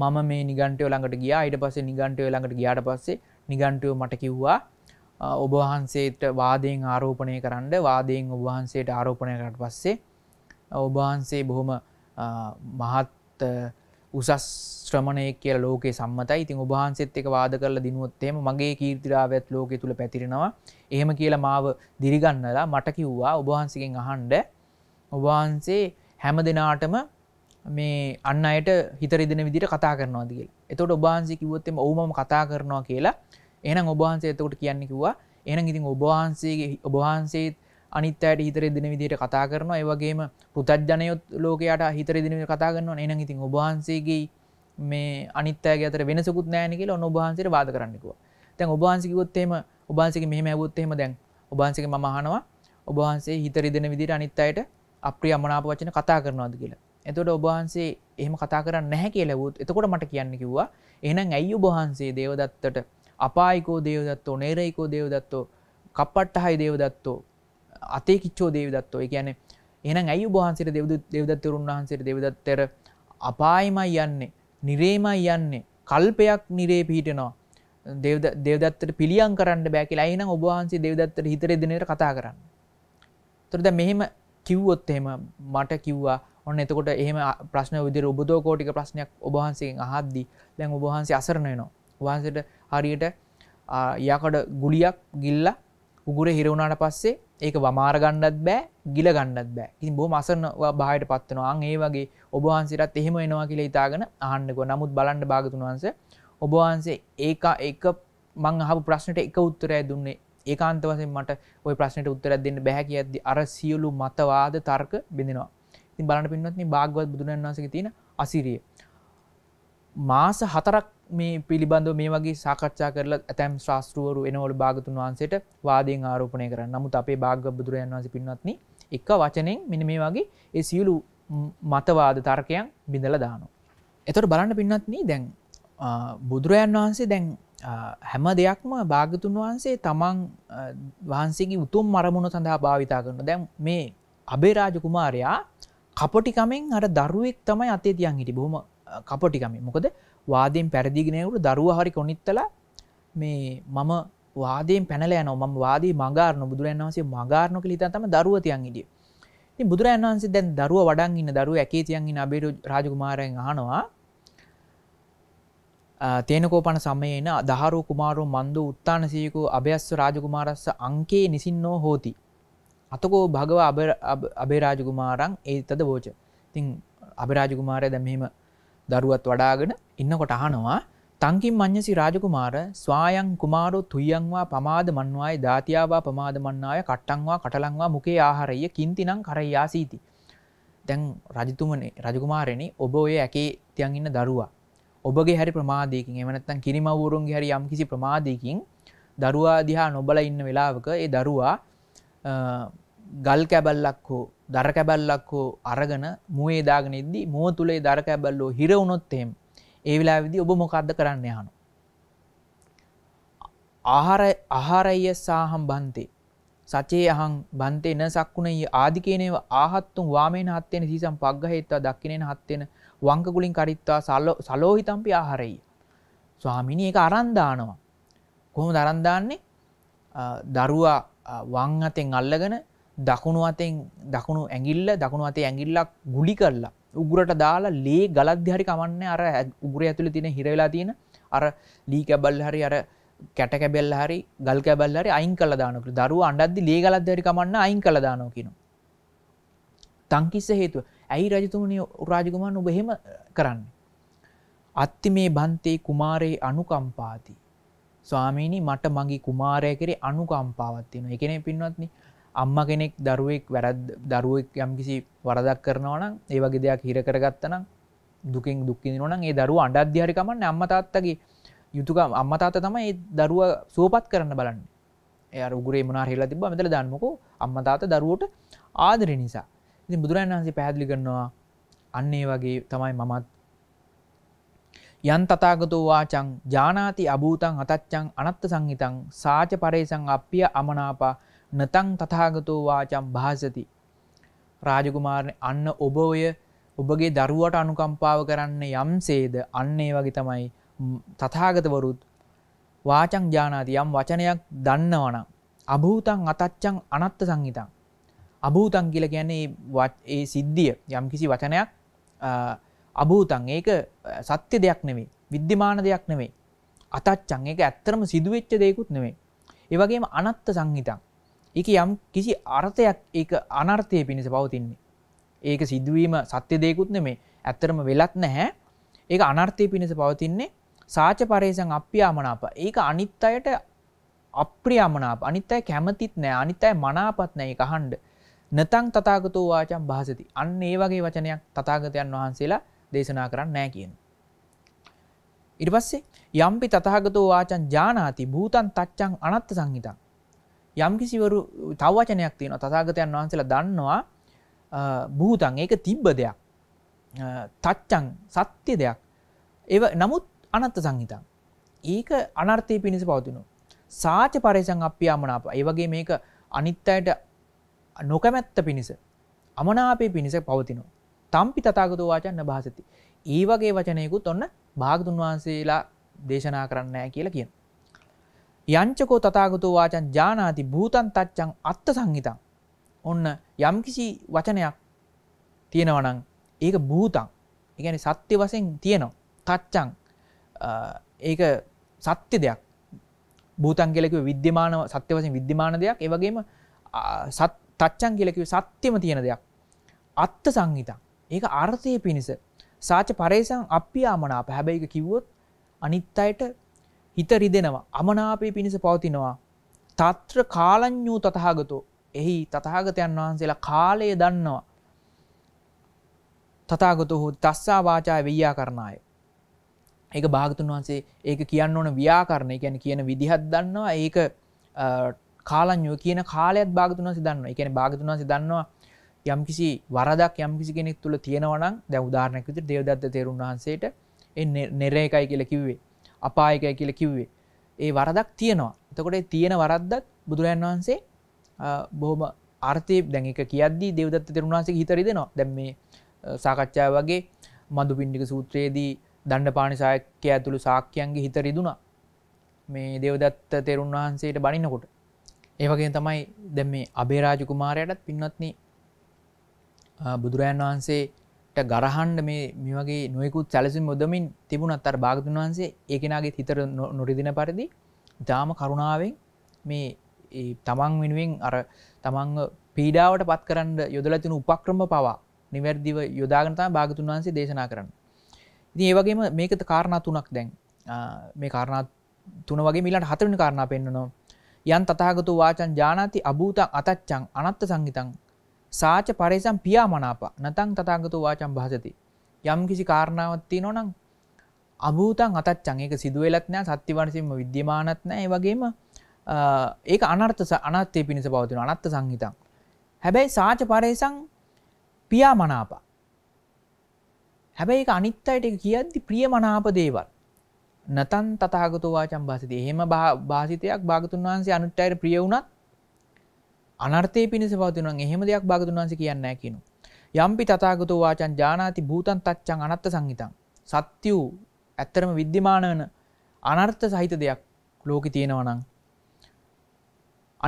මම මේ නිගන්ටය ළඟට ගියා අයිට පසේ නිගන්ටය ළඟට ගියාට පස්සේ නිගන්ටයෝ මට කිව්වා ඔබ වහන්සේට වාදයෙන් ආරෝපණය කරන්න වාදයෙන් ඔබවහන්සේට ආරෝපණය කරට පස්සේ ඔබවහන්සේ බොහොම මහත් උසස් ශ්‍රමණය කිය ලෝක සම්මතයි ඉතින් ඔබහන්සෙත් එක වාද කරල දිනුවත්තේම මගේ කීර්තිරාවත් ලෝකෙ තුළ පැතිරෙනවා එහෙම කියලා මාව දිරිගන්නලා මට කිව්වා ඔබහන්සකින් අහන්ඩ ඔබහන්සේ හැම දෙනාටම මේ අන්න අයට හිතරිදෙන විදිට කතා කරනවා දිගේ එතොට ඔබහන්සේ කිවොත්තෙම ඔවුම කතා කරනවා කියලා එන ඔබහන්සේ එතකොට කියන්න කිවවා එන ඉතින් ඔබහන්සේගේ ඔබහන්සේ අනිත්තයට හිතර දින විදිට කතා කරන ඒවගේම පෘතජ්ජනයොත් ලෝකයට හිතර දින කතා කරන්න එන ඉතින් ඔබහන්සේගේ මේ අනිත්තෑ අතර වෙනසකුත් නෑනකල ඔබහන්සේ වාද කරන්නෙකුව තැන් ඔබහන්සිකිවොත්තේම ඔබහන්සක මෙහම ඇවුත්තේම දැන් ඔබහන්සක මහනවා ඔබහන්සේ හිතරි දෙන විදිට අනිත් අයට අප්‍රිය අමනාප වචන කතා කරනවාද කියලා එතොට ඔබහන්සේ එහෙම කතා කරන්න නැහැ කියලවුත් එතකොට මට කියන්න කිව්වා එනම් ඇයි ඔබහන්සේ දේවදත්තට అపాయికో දේවදත්තෝ නේරයිකෝ දේවදත්තෝ කප්පට්ට හයි දේවදත්තෝ අතේ කිච්චෝ දේවදත්තෝ ගැන එනම් ඇයි බහන්සිට දෙවද දෙවදත්තවරුන් වහන්සේට දෙවදත්තර අපායමයි යන්නේ නිරේමයි යන්නේ කල්පයක් නිරේ පිහිටනවා දෙවදත්තට පිළියන් කරන්න බෑකිලා අයිනම් ඔබහන්සේ දෙවදත්තට හිතර දෙනට කතා කරන්න. තොරද මෙහෙම කිව්වොත් එහෙම මට කිව්වා ඔන්න එතකොට එහෙම ප්‍රශ්න විදිර ඔබදෝකෝටික ප්‍රශ්නයක් ඔබහන්සේ අහද්දී දැන් ඔබහන්සේ අසරණයනවා වහන්සට හරියට යකඩ ගුලියක් ගිල්ල උගුර හිරවුණට පස්සේ ඒක වමාරගණ්ඩත් බෑ ගිල ගණ්ඩත් බෑ ඉතින් බෝ මසන්න බාහිට පත්වනවා ඒ වගේ ඔබහන්සිරත් එහෙම එනවා කියලා ඉතාගෙන අහන්නෙකෝ නමුත් බලන්ඩ භාගතුන් වහන්ස ඔබවහන්සේ ඒක එක මං හපු ප්‍රශ්නට එක උත්තරය දුන්නේ ඒකාන්ත වසෙන් මට ඔය ප්‍රශ්නයට උත්තරත් දෙන්න බැහැ කියද්දි අර සියලු මතවාද තර්ක බෙඳෙනවා ඉතින් බලන්න පින්වත්නි භාගවත් බුදුරන් වහන්සේගේ තියෙන අසිරිය මාස හතරක් මේ පිළිබඳව මේ වගේ සාකච්ඡා කරල ඇතැම් ශාස්තෘවරු එනවල භාගතුන් වහන්සේට වාදයෙන් ආරෝපනය කර නමුත් අපේ භාග බුදුරයන් වහස පින්වත්න එක වචනයෙන් මෙන මේ වගේ ඒ සියලු මතවාද තර්කයන් බිඳල දානවා. එතොට බලන්න පින්නත්න දැන් බුදුරයන් වහන්සේ දැන් හැම දෙයක්ම භාගතුන් වහන්සේ තමන් වහන්සේගේ උතුම් මරමුණ සඳහා භාවිතා කරන දැන් මේ අබේරාජ කුමාරයා කපටිකමෙන් අර දරුවෙක් තමයි අතේ තියන් හිටි බොහොම කපටිකම මොකද වාදයෙන් පැරදිගෙනයකුට දරුව හරි කොනිත්තල මේ මම වාදයෙන් පැනල යන ම වාදී මගාරන බුදුරන් වන්සේ මගාරනො කලිත තම දරුව තියන් ඉඩිය ති බුදුරන් වන්සේ දැන් දරුව වඩන් ඉන්න දරුව ඇකේ තියන්ගන්න අබේරු රාජකුමාරයෙන් හනවා තේනකෝපන සමයන දහරු කුමාරු මන්දු උත්තාන සයකු අභ්‍යස්ව රාජකුමාරස්ස අංකේ නිසින්නෝ හෝති. අතකෝ භගව අබේ රාජකුමාරං ඒ තද බෝච තිං අභරාජකුමාරය දැමීම දරුවත් වඩාගෙන ඉන්නකොට අහනවා තංකින් මං්්‍යසි රාජකුමාර ස්වායං කුමාරු තුයන්වා පමාද මන්වායි ධාතියාවා පමාද මන්නාය කට්ටංවා කටලංවා මුකේ ආහරය කින්තිනම් කරයා සීති. දැන් රජතුමනේ රජකුමාරණ ඔබ ඔය ඇකේ තියන් ඉන්න දරුවා. ඔබගේ හැරි ප්‍රමාදයකින් එමනත්තන් කිරිමවරුන්ගේ හැරි යම් කිසි ප්‍රමාදයකින් දරුවා දිහා නොබල ඉන්න වෙලාවක ඒ දරුවා ගල් කැබල්ලක් හෝ දර කැබල්ලක් හෝ අරගෙන මුවේ දාගෙන ඉද්දි මුව තුලේ දර කැබල්ලෝ හිර වුණොත් එහෙම ඒ වෙලාවේදී ඔබ මොකද්ද කරන්න යහනු ආහාර ආහාරය සාහම් බන්තේ සචේ අහං බන්තේ න සක්කුණේ ආදි කියනේව ආහත්තුන් වාමේන හත්තේන සීසම් පග්ගහෙත්වා දක්කිනේන හත්තේන වංගකුලින් කරිත්වා සලෝහිතම්පි ආහාරයි ස්වාමිනී ඒක අරන් දානවා කොහොමද අරන් දාන්නේ දරුවා වං අතෙන් අල්ලගෙන දකුණු අතෙන් දකුණු ඇගිල්ල දකුණු අතේ ඇගිල්ලක් ගුලි කරලා උගුරට දාලා ලේ ගලද්‍ය හරි කමන්න අර උගුර ඇතුළ තියෙන හිරවෙලා තියෙන අර ලී කැබල් හරි අර කැට කැබෙල් හරි ගල් කැබල් හරි අයින් කළ දානක දරුව අඩද්දි ලේ ගලද්‍ය හරි කමන්න අයින් කළ දානෝ කියන තංකිස්ස හේතුව ඇයි රජතුමනි රාජකුමාන් ඔබ එහෙම කරන්න අත්ති මේ බන්තේ කුමාරයේ අනුකම්පාති ස්වාමීනි මට මගේ කුමාරය කරේ අනුකම්පාවත්තියෙන එකනෙ පින්වත්න්නේ අම්ම කෙනෙක් දරුවෙක් වැරද දරුවෙක් යම් කිසි වරදක් කරනවනම් ඒ වගේ දෙයක් හිර කරගත්තනම් දුකින් දුක්කිදිනවනම් ඒ දරුව අඩධ්‍යාරිකමන්න අම්ම තාත්තගේ යුතුකම් අම්මතාත තම ඒ දරුව සුවපත් කරන්න බලන්න එය උගරේ මනා හෙලා තිබ මෙතල දන්නමකෝ අම්මතාත දරුවට ආදරෙ නිසා ඉති බුදුරන් වහන්සේ පැහැදිලි කරනවා අන්නේ වගේ තමයි මමත් යන් තතාගතෝ වාචං ජානාති අභූතන් හතච්චං අනත්ත සංහිතං සාච පරේසං අපිය අමනාපා නතං තථාගතෝ වාචම් භාසති රාජකුමාරණ අන්න ඔබ ඔය ඔබගේ දරුවට අනුකම්පාව කරන්න යම්සේද අන්නේ වගේ තමයි තථාගතවරුත් වාචං ඥානාති යම් වචනයක් දන්නවනම් අභූතං අතච්චං අනත්ත සංහිතං අභූතං කියලා කියන්නේ ඒ සිද්ධිය යම් කිසි වචනයක් අභූතං ඒක සත්‍ය දෙයක් නෙමෙයි විද්‍යමාන දෙයක් නෙමෙයි අතච්චං ඒක ඇත්තරම සිදුවෙච්ච දෙයක්ුත් නෙමෙයි ඒ වගේම අනත්ත සංහිතං එක යම් කිසි අර්ථයක් ඒක අනර්ථය පිණිස පවතින්නේ. ඒක සිදුවීම සත්‍ය දෙයකුත් නෙමේ ඇත්තරම වෙලත් නැහැ ඒක අනර්ථය පිණිස පවතින්නේ සාච පරේසං අප්‍යාමනාප ඒක අනිත් අයට අප්‍රියමනාප අනිත් අය කැමතිත් නෑ අනිත් අය මනාපත් නෑ ඒක අහන්න නැතං තථාගතෝ වාචං භාසති අන්න ඒ වගේ වචනයක් තථාගතයන් වහන්සේලා දේශනා කරන්නේ නෑ කියන ඊට පස්සේ යම්පි තථාගතෝ වාචං ජානාති භූතං තච්ඡං අනත්ත සංහිතං යම්කිසිවරු තව වචනයක් තියෙන තතාගතයන් වහන්සේලා දන්නවා බූතන් ඒක තිබ්බ දෙයක් තච්චන් සත්‍ය දෙයක් ඒ නමුත් අනත්ත සංහිතන් ඒක අනර්ථය පිණිස පවතිනු සාච පරේසං අප්‍යාමනාප ඒ වගේ මේක අනිත් අයට නොකමැත්ත පිණිස අමනාපේ පිණිස පවතිනු තම්පි තතාගත වාචන්න භාසති ඒ වගේ වචනයකුත් ඔන්න භාගතුන් වහන්සේලා දේශනා කරන්න කියලා කියන යංචකෝ තතාගතෝ වාචන් ජානාති භූතන් තච්චං අත්ත සංහිතං. ඔන්න යම්කිසි වචනයක් තියෙනවනං ඒක භූතං එකන සත්‍ය වසෙන් තියෙනවා තච්චං ඒක සත්‍ය දෙයක් භූතන් කෙලෙක විද්‍යමාන සත්‍ය වසෙන් විද්‍යමාන දෙයක් ඒවගේම තච්චන් කෙලෙකව සත්‍යම තියෙන දෙයක් අත්ත සංහිතං ඒක අර්ථය පිණිස සාච පරේසං අප්‍යාමනාප හැබැයි කිව්වොත් අනිත් අයට හිත රිදෙනවා අමනාපය පිණිස පවතිනවා තත්‍ර කාලඥූ තතහාගතෝ එහි තතහාගතයන් වහන්සේලා කාලය දන්නවා තතාගතොහු තස්සා වාචාය වෙයා කරණය ඒක භාගතුන් වහන්සේ ඒක කියන්න ඕන ව්‍යාකරණය ගැන කියන විදිහත් දන්නවා ඒක කාලඥෝ කියන කාලයත් භාගතුන් වහන්සේ දන්නවා ඒ කියන්නේ භාගතුන් වහන්සේ දන්නවා යම්කිසි වරදක් යම්කිසි කෙනෙක් තුල තියෙනවා නම් දැන් උදාහරණයක් විදිහට දේවදත්ත තෙරුන් වහන්සේට ඒ නෙරේකයි කියලා කිව්වේ අපායකය කියල කිව්වේ ඒ වරදක් තියෙනවා එතකොට තියෙන වරද්දත් බුදුරන් වහන්සේ බොහොම ආර්ථය දැක කියද්දී දෙවදත්ත තරුණවාසේ හිතරි දෙනවා දැම් මේ සාකච්ඡා වගේ මඳු පින්ඩික සූත්‍රයේදී දණ්ඩ පානිසායක්ක ඇතුළු සාක්‍යයන්ගේ හිතරිදුනා මේ දෙවදත්ත තෙරුන් වහන්සේට බනින්නකොට ඒවගේ තමයි දැම් මේ අබේරාජකුමාරයටත් පින්වත්න බුදුරජන් වහන්සේ ගරහන්ඩ මේ මේගේ නොයකුත් සැලසින් මුදමින් තිබුණත් අර භාගතුන් වහන්සේ ඒකෙනගේ හිතර නොරිදින පරිදි ජාම කරුණාවෙන් මේ තමන් වෙනුවෙන් අර තමන් පීඩාවට පත් කරන්න යොදලතින උපක්‍රම පවා නිවැරදිව යොදාගනතා භාගතුන් වහන්සේ දේශනා කරන්න. ඉති ඒවගේම මේකත කාරණා තුනක් දැන් මේ කාරණා තුන වගේ මිලට හතරන කාරණා පෙන්න්නනවා. යන් තතාගතු වාචන් ජානාති අභූත අතච්චං අනත්ත සංගිතන් සාච පරේසම් පියාමනාපා නතං තතාගතු වාචම් භාසති. යම් කිසි කාරණාවත්ති නොනම් අභූතන් අතච්චන් ඒක සිදුවලත් නෑ සත්‍යවනසිම විද්‍යමානත් නෑ වගේම ඒක අනර්ථ අනත්තය පිණිස පවතින අනත්ත සංහිතන්. හැබැයි සාච පරේසං පියාමනාපා. හැබැයි එක අනිත් අයට කියද්දි ප්‍රිය මනාප දේවල්. නතන් තතාගතු වාචම් භාසිතය එහෙම භාසිතයක් භාගතුන් වහන්සේ අනුට්ටයට ප්‍රිය වුණත් අනර්ථය පිණිස පවතිනුවන් එහෙම දෙයක් භාගතුන් වහන්සේ කියන්නේ නැහැ කියනවා. යම්පි තථාගතෝ වාචං ජානාති භූතං තච්ඡං අනත්ත සංහිතං සත්‍ය වූ ඇත්තරම විද්‍යමාන වන අනර්ථ සහිත දෙයක් ලෝකේ තියෙනවා නම්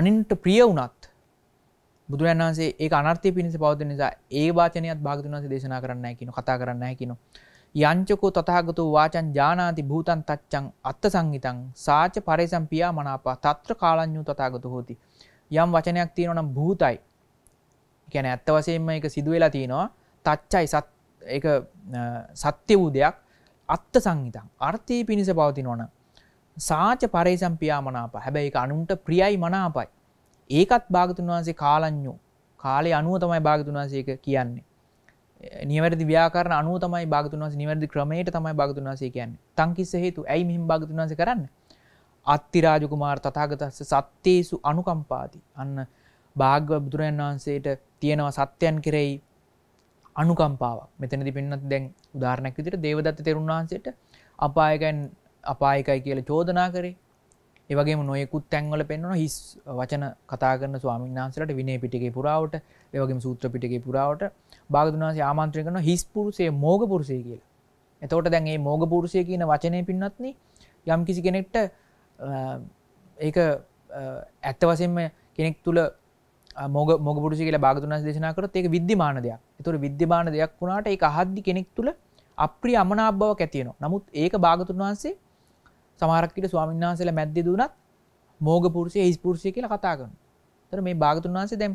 අනින්ට ප්‍රිය වුණත් බුදුරජාණන් වහන්සේ ඒක අනර්ථය පිණිස පවතින නිසා ඒ වාචනයත් භාගතුන් වහන්සේ දේශනා කරන්නේ නැහැ කියනවා කතා කරන්නේ නැහැ කියනවා යංචකෝ තථාගතෝ වාචං ජානාති භූතං තච්ඡං අත්ත සංහිතං සාච පරේසම් පියා මනාපා తත්‍ර කාලඤ්ඤෝ තථාගතෝ හෝති යම් වචනයක් තියෙනවා නම් භූතයි. කියන ඇත්ත වශයෙන්ම එක සිදුවෙලා තියෙනවා තච්චයි සත් එක සත්‍ය වූ දෙයක් අත්ත සංහිතං අර්ථය පිණිස පවතිනවන සාච පරේසම් පියාමනාප හැබැයි එක අනුන්ට ප්‍රියයි මනාපයි ඒකත් භාගතුන් වහන්සේ කාලඥෝ කාලේ අනුව තමයි භාගතුන් වහන්සේ එක කියන්නේ නිවැරදි ව්‍යාකරණ අනුව තමයි භාගතුන් වහන්සේ නිවැරදි ක්‍රමයට තමයි භාගතුන් වහන්සේ කියන්නේ තංකිස්ස හේතු ඇයි මෙහිම භාගතුන් වහන්සේ කරන්නේ අත්තිරාජකුමාර් තතාගතස්ස සත්්‍යේසු අනුකම්පාති අන්න භාග්ව බුදුරන් වහන්සේට තියෙනවා සත්‍යයන් කෙරෙයි අනුකම්පාවක් මෙතනති පෙන්න්නත් දැන් උදාරණැක් විදිට දේවදත්ත තෙරුන් වහන්සේට අපායකන් අපායකයි කියල චෝදනා කරේ ඒවගේ නොයෙකුත් තැන්වල පෙන්වන හිස් වචන කතාගන්න ස්වාමින්නාන්සලට විනේ පිටිගේ පුරාවට ඒවගේ සූත්‍ර පිටිගේ පුරාවට භාගදුනාස ආමාන්ත්‍රය කරන හිස් පුරුසේ මෝග පුරුසේ කියලා එතවට දැන්ගේ මෝග පුරුසය කියන වචනය පින්නත්න්නේ යම් කිසි කෙනෙක්ට ඒක ඇත්ත වසෙන්ම කෙනෙක් තුළ මොග මොග පුඩුසි කියලා භාගතුනස් දේශනාකරත් ඒක විද්‍යමාන දෙයක් තුර විද්‍යමාන දෙයක් වුණාට ඒ අහද්දි කෙනෙක් තුළ අප්‍රිය අමනාබ්භව ඇතියනවා නමුත් ඒක භාගතුන් වහන්සේ සමාරක්කට ස්වාමන් වහන්සේලා මැද්දි දුනත් මෝග පුරුෂය හිස්පුරුෂය කියලා කතා කරන තර මේ භාගතුන් වහන්සේ දැම්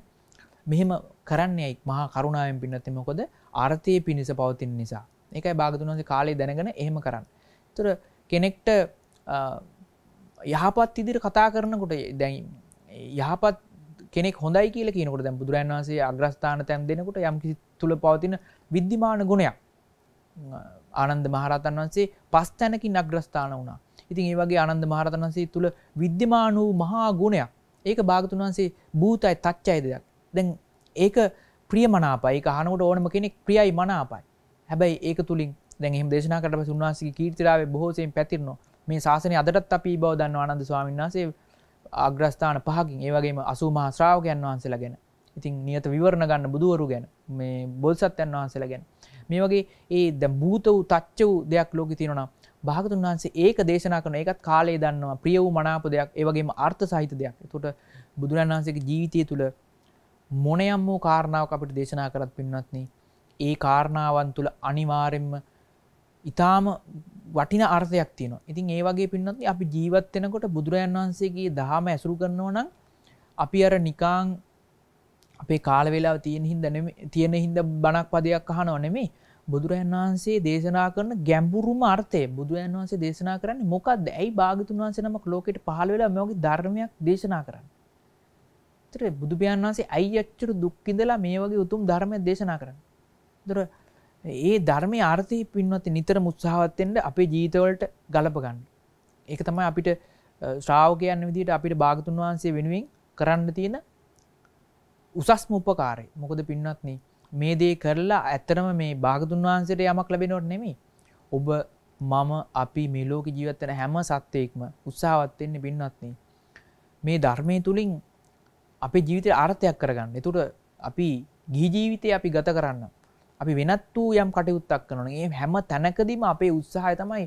මෙහෙම කරන්නේයි මහා කරුණාවෙන් පින්නත්ති මොකොද ආර්ථය පිණිස පවතින් නිසා ඒකයි භාගතුන් වහන්සේ කාලේ දැනගෙන එහෙම කරන්න තුර කෙනෙක්ට යහපත් ඉදිරි කතා කරනකොට දැයි යහපත් කෙනෙක් හොඳයි කියල කියනකට දැ බුදුරන් වන්සේ අග්‍රස්ථාන තැන් දෙනකොට යම් කිසි තුළ පවතින විද්‍යමාන ගුණයක් ආනන්ද මහරතන් වන්සේ පස් තැනකින් අග්‍රස්ථාන වුණා ඉතින් ඒ වගේ ආනන්ද මහරතන් වන්සේ තුළ විද්‍යමාන වූ මහා ගුණයක් ඒක භාගතුන් වන්සේ භූතයි තච්චයි දෙයක් දැන් ඒක ප්‍රිය මනාපයි කහනකට ඕනම කෙනෙක් ප්‍රියයි මනාපයි හැබැයි ඒක තුළින් දැන් එහම දේශනා කට උන්වාසගේ කීර්තිරාව බොහෝසයෙන් පැතිරනවා මේ ශාසනය අදටත් අපි බව දන්න ආනන්ද ස්වාමීන් වහන්සේ අග්‍රස්ථාන පහකින් ඒ වගේම අසූ මහා ශ්‍රාවකයන් වහන්සේලා ගැන ඉතින් නියත විවරණ ගන්න බුදුවරු ගැන මේ බෝසත්යන් වහන්සේලා ගැන මේ වගේ ඒ දැන් භූත වූ තච්ච වූ දෙයක් ලෝකේ තියෙනවා භාගතුන් වහන්සේ ඒක දේශනා කරන ඒකත් කාලේ දන්නවා ප්‍රිය වූ මනාප දෙයක් ඒ වගේම අර්ථ සහිත දෙයක්. ඒකට බුදුරන් වහන්සේගේ ජීවිතය තුළ මොනයම් වූ කාරණාවක් අපිට දේශනා කරත් පින්වත්නි ඒ කාරණාවන් තුළ අනිවාර්යෙන්ම ඊටාම වටින අර්ථයක් තියෙන ඉතින් ඒ වගේ පින්නත් අපි ජීවත්වෙනකොට බුදුරජන් වහන්සේගේ දහම ඇසුරු කරනවා නම් අපි අර නිකාං අපේ කාලවෙලා තියෙන හිද තියෙන හින්ද බණක් පදයක් අහන නෙමේ බුදුරජන් වහන්සේ දේශනා කරන ගැම්පුරුම අර්ථය බුදුරන් වහන්සේ දේශනා කරන්න මොකක්ද ඇයි භාගතුන් වහන්සේ නමක් ලෝකට පහලවෙලා මෙෝගේ ධර්මයක් දේශනා කරන්න තර බුදුපියන් වහන්සේ අයි අච්චරු දුක්කිදලා මේ වගේ උතුම් ධර්මය දේශනා කරන්න දොර ඒ ධර්මය ආර්ථය පින්වත් නිතර මුත්සාහවත්තෙන්ට අපේ ජීතවලට ගලපගන්න. ඒක තමයි අපිට ශ්‍රාවකයන් විදිට අපිට භාගතුන් වහන්සේ වෙනුවෙන් කරන්න තියෙන උසස් මුපකාරය මොකද පින්නත්න මේ දේ කරලා ඇත්තරම මේ භාගතුන් වහන්සේට යමක් ලැබෙනොට නෙමි ඔබ මම අපි මේලෝක ජීවත්වන හැම සත්්‍යයෙක්ම උත්සාහවත්වෙන්නේ පින්නත්න මේ ධර්මය තුළින් අපේ ජීවිතය ආර්ථයක් කරගන්න එතුට අපි ගීජීවිතය අපි ගත කරන්න අපි වෙනත් වූ යම් කටයුත්තක් කරනවා ඒ හැම තැනකදීම අපේ උත්සාහය තමයි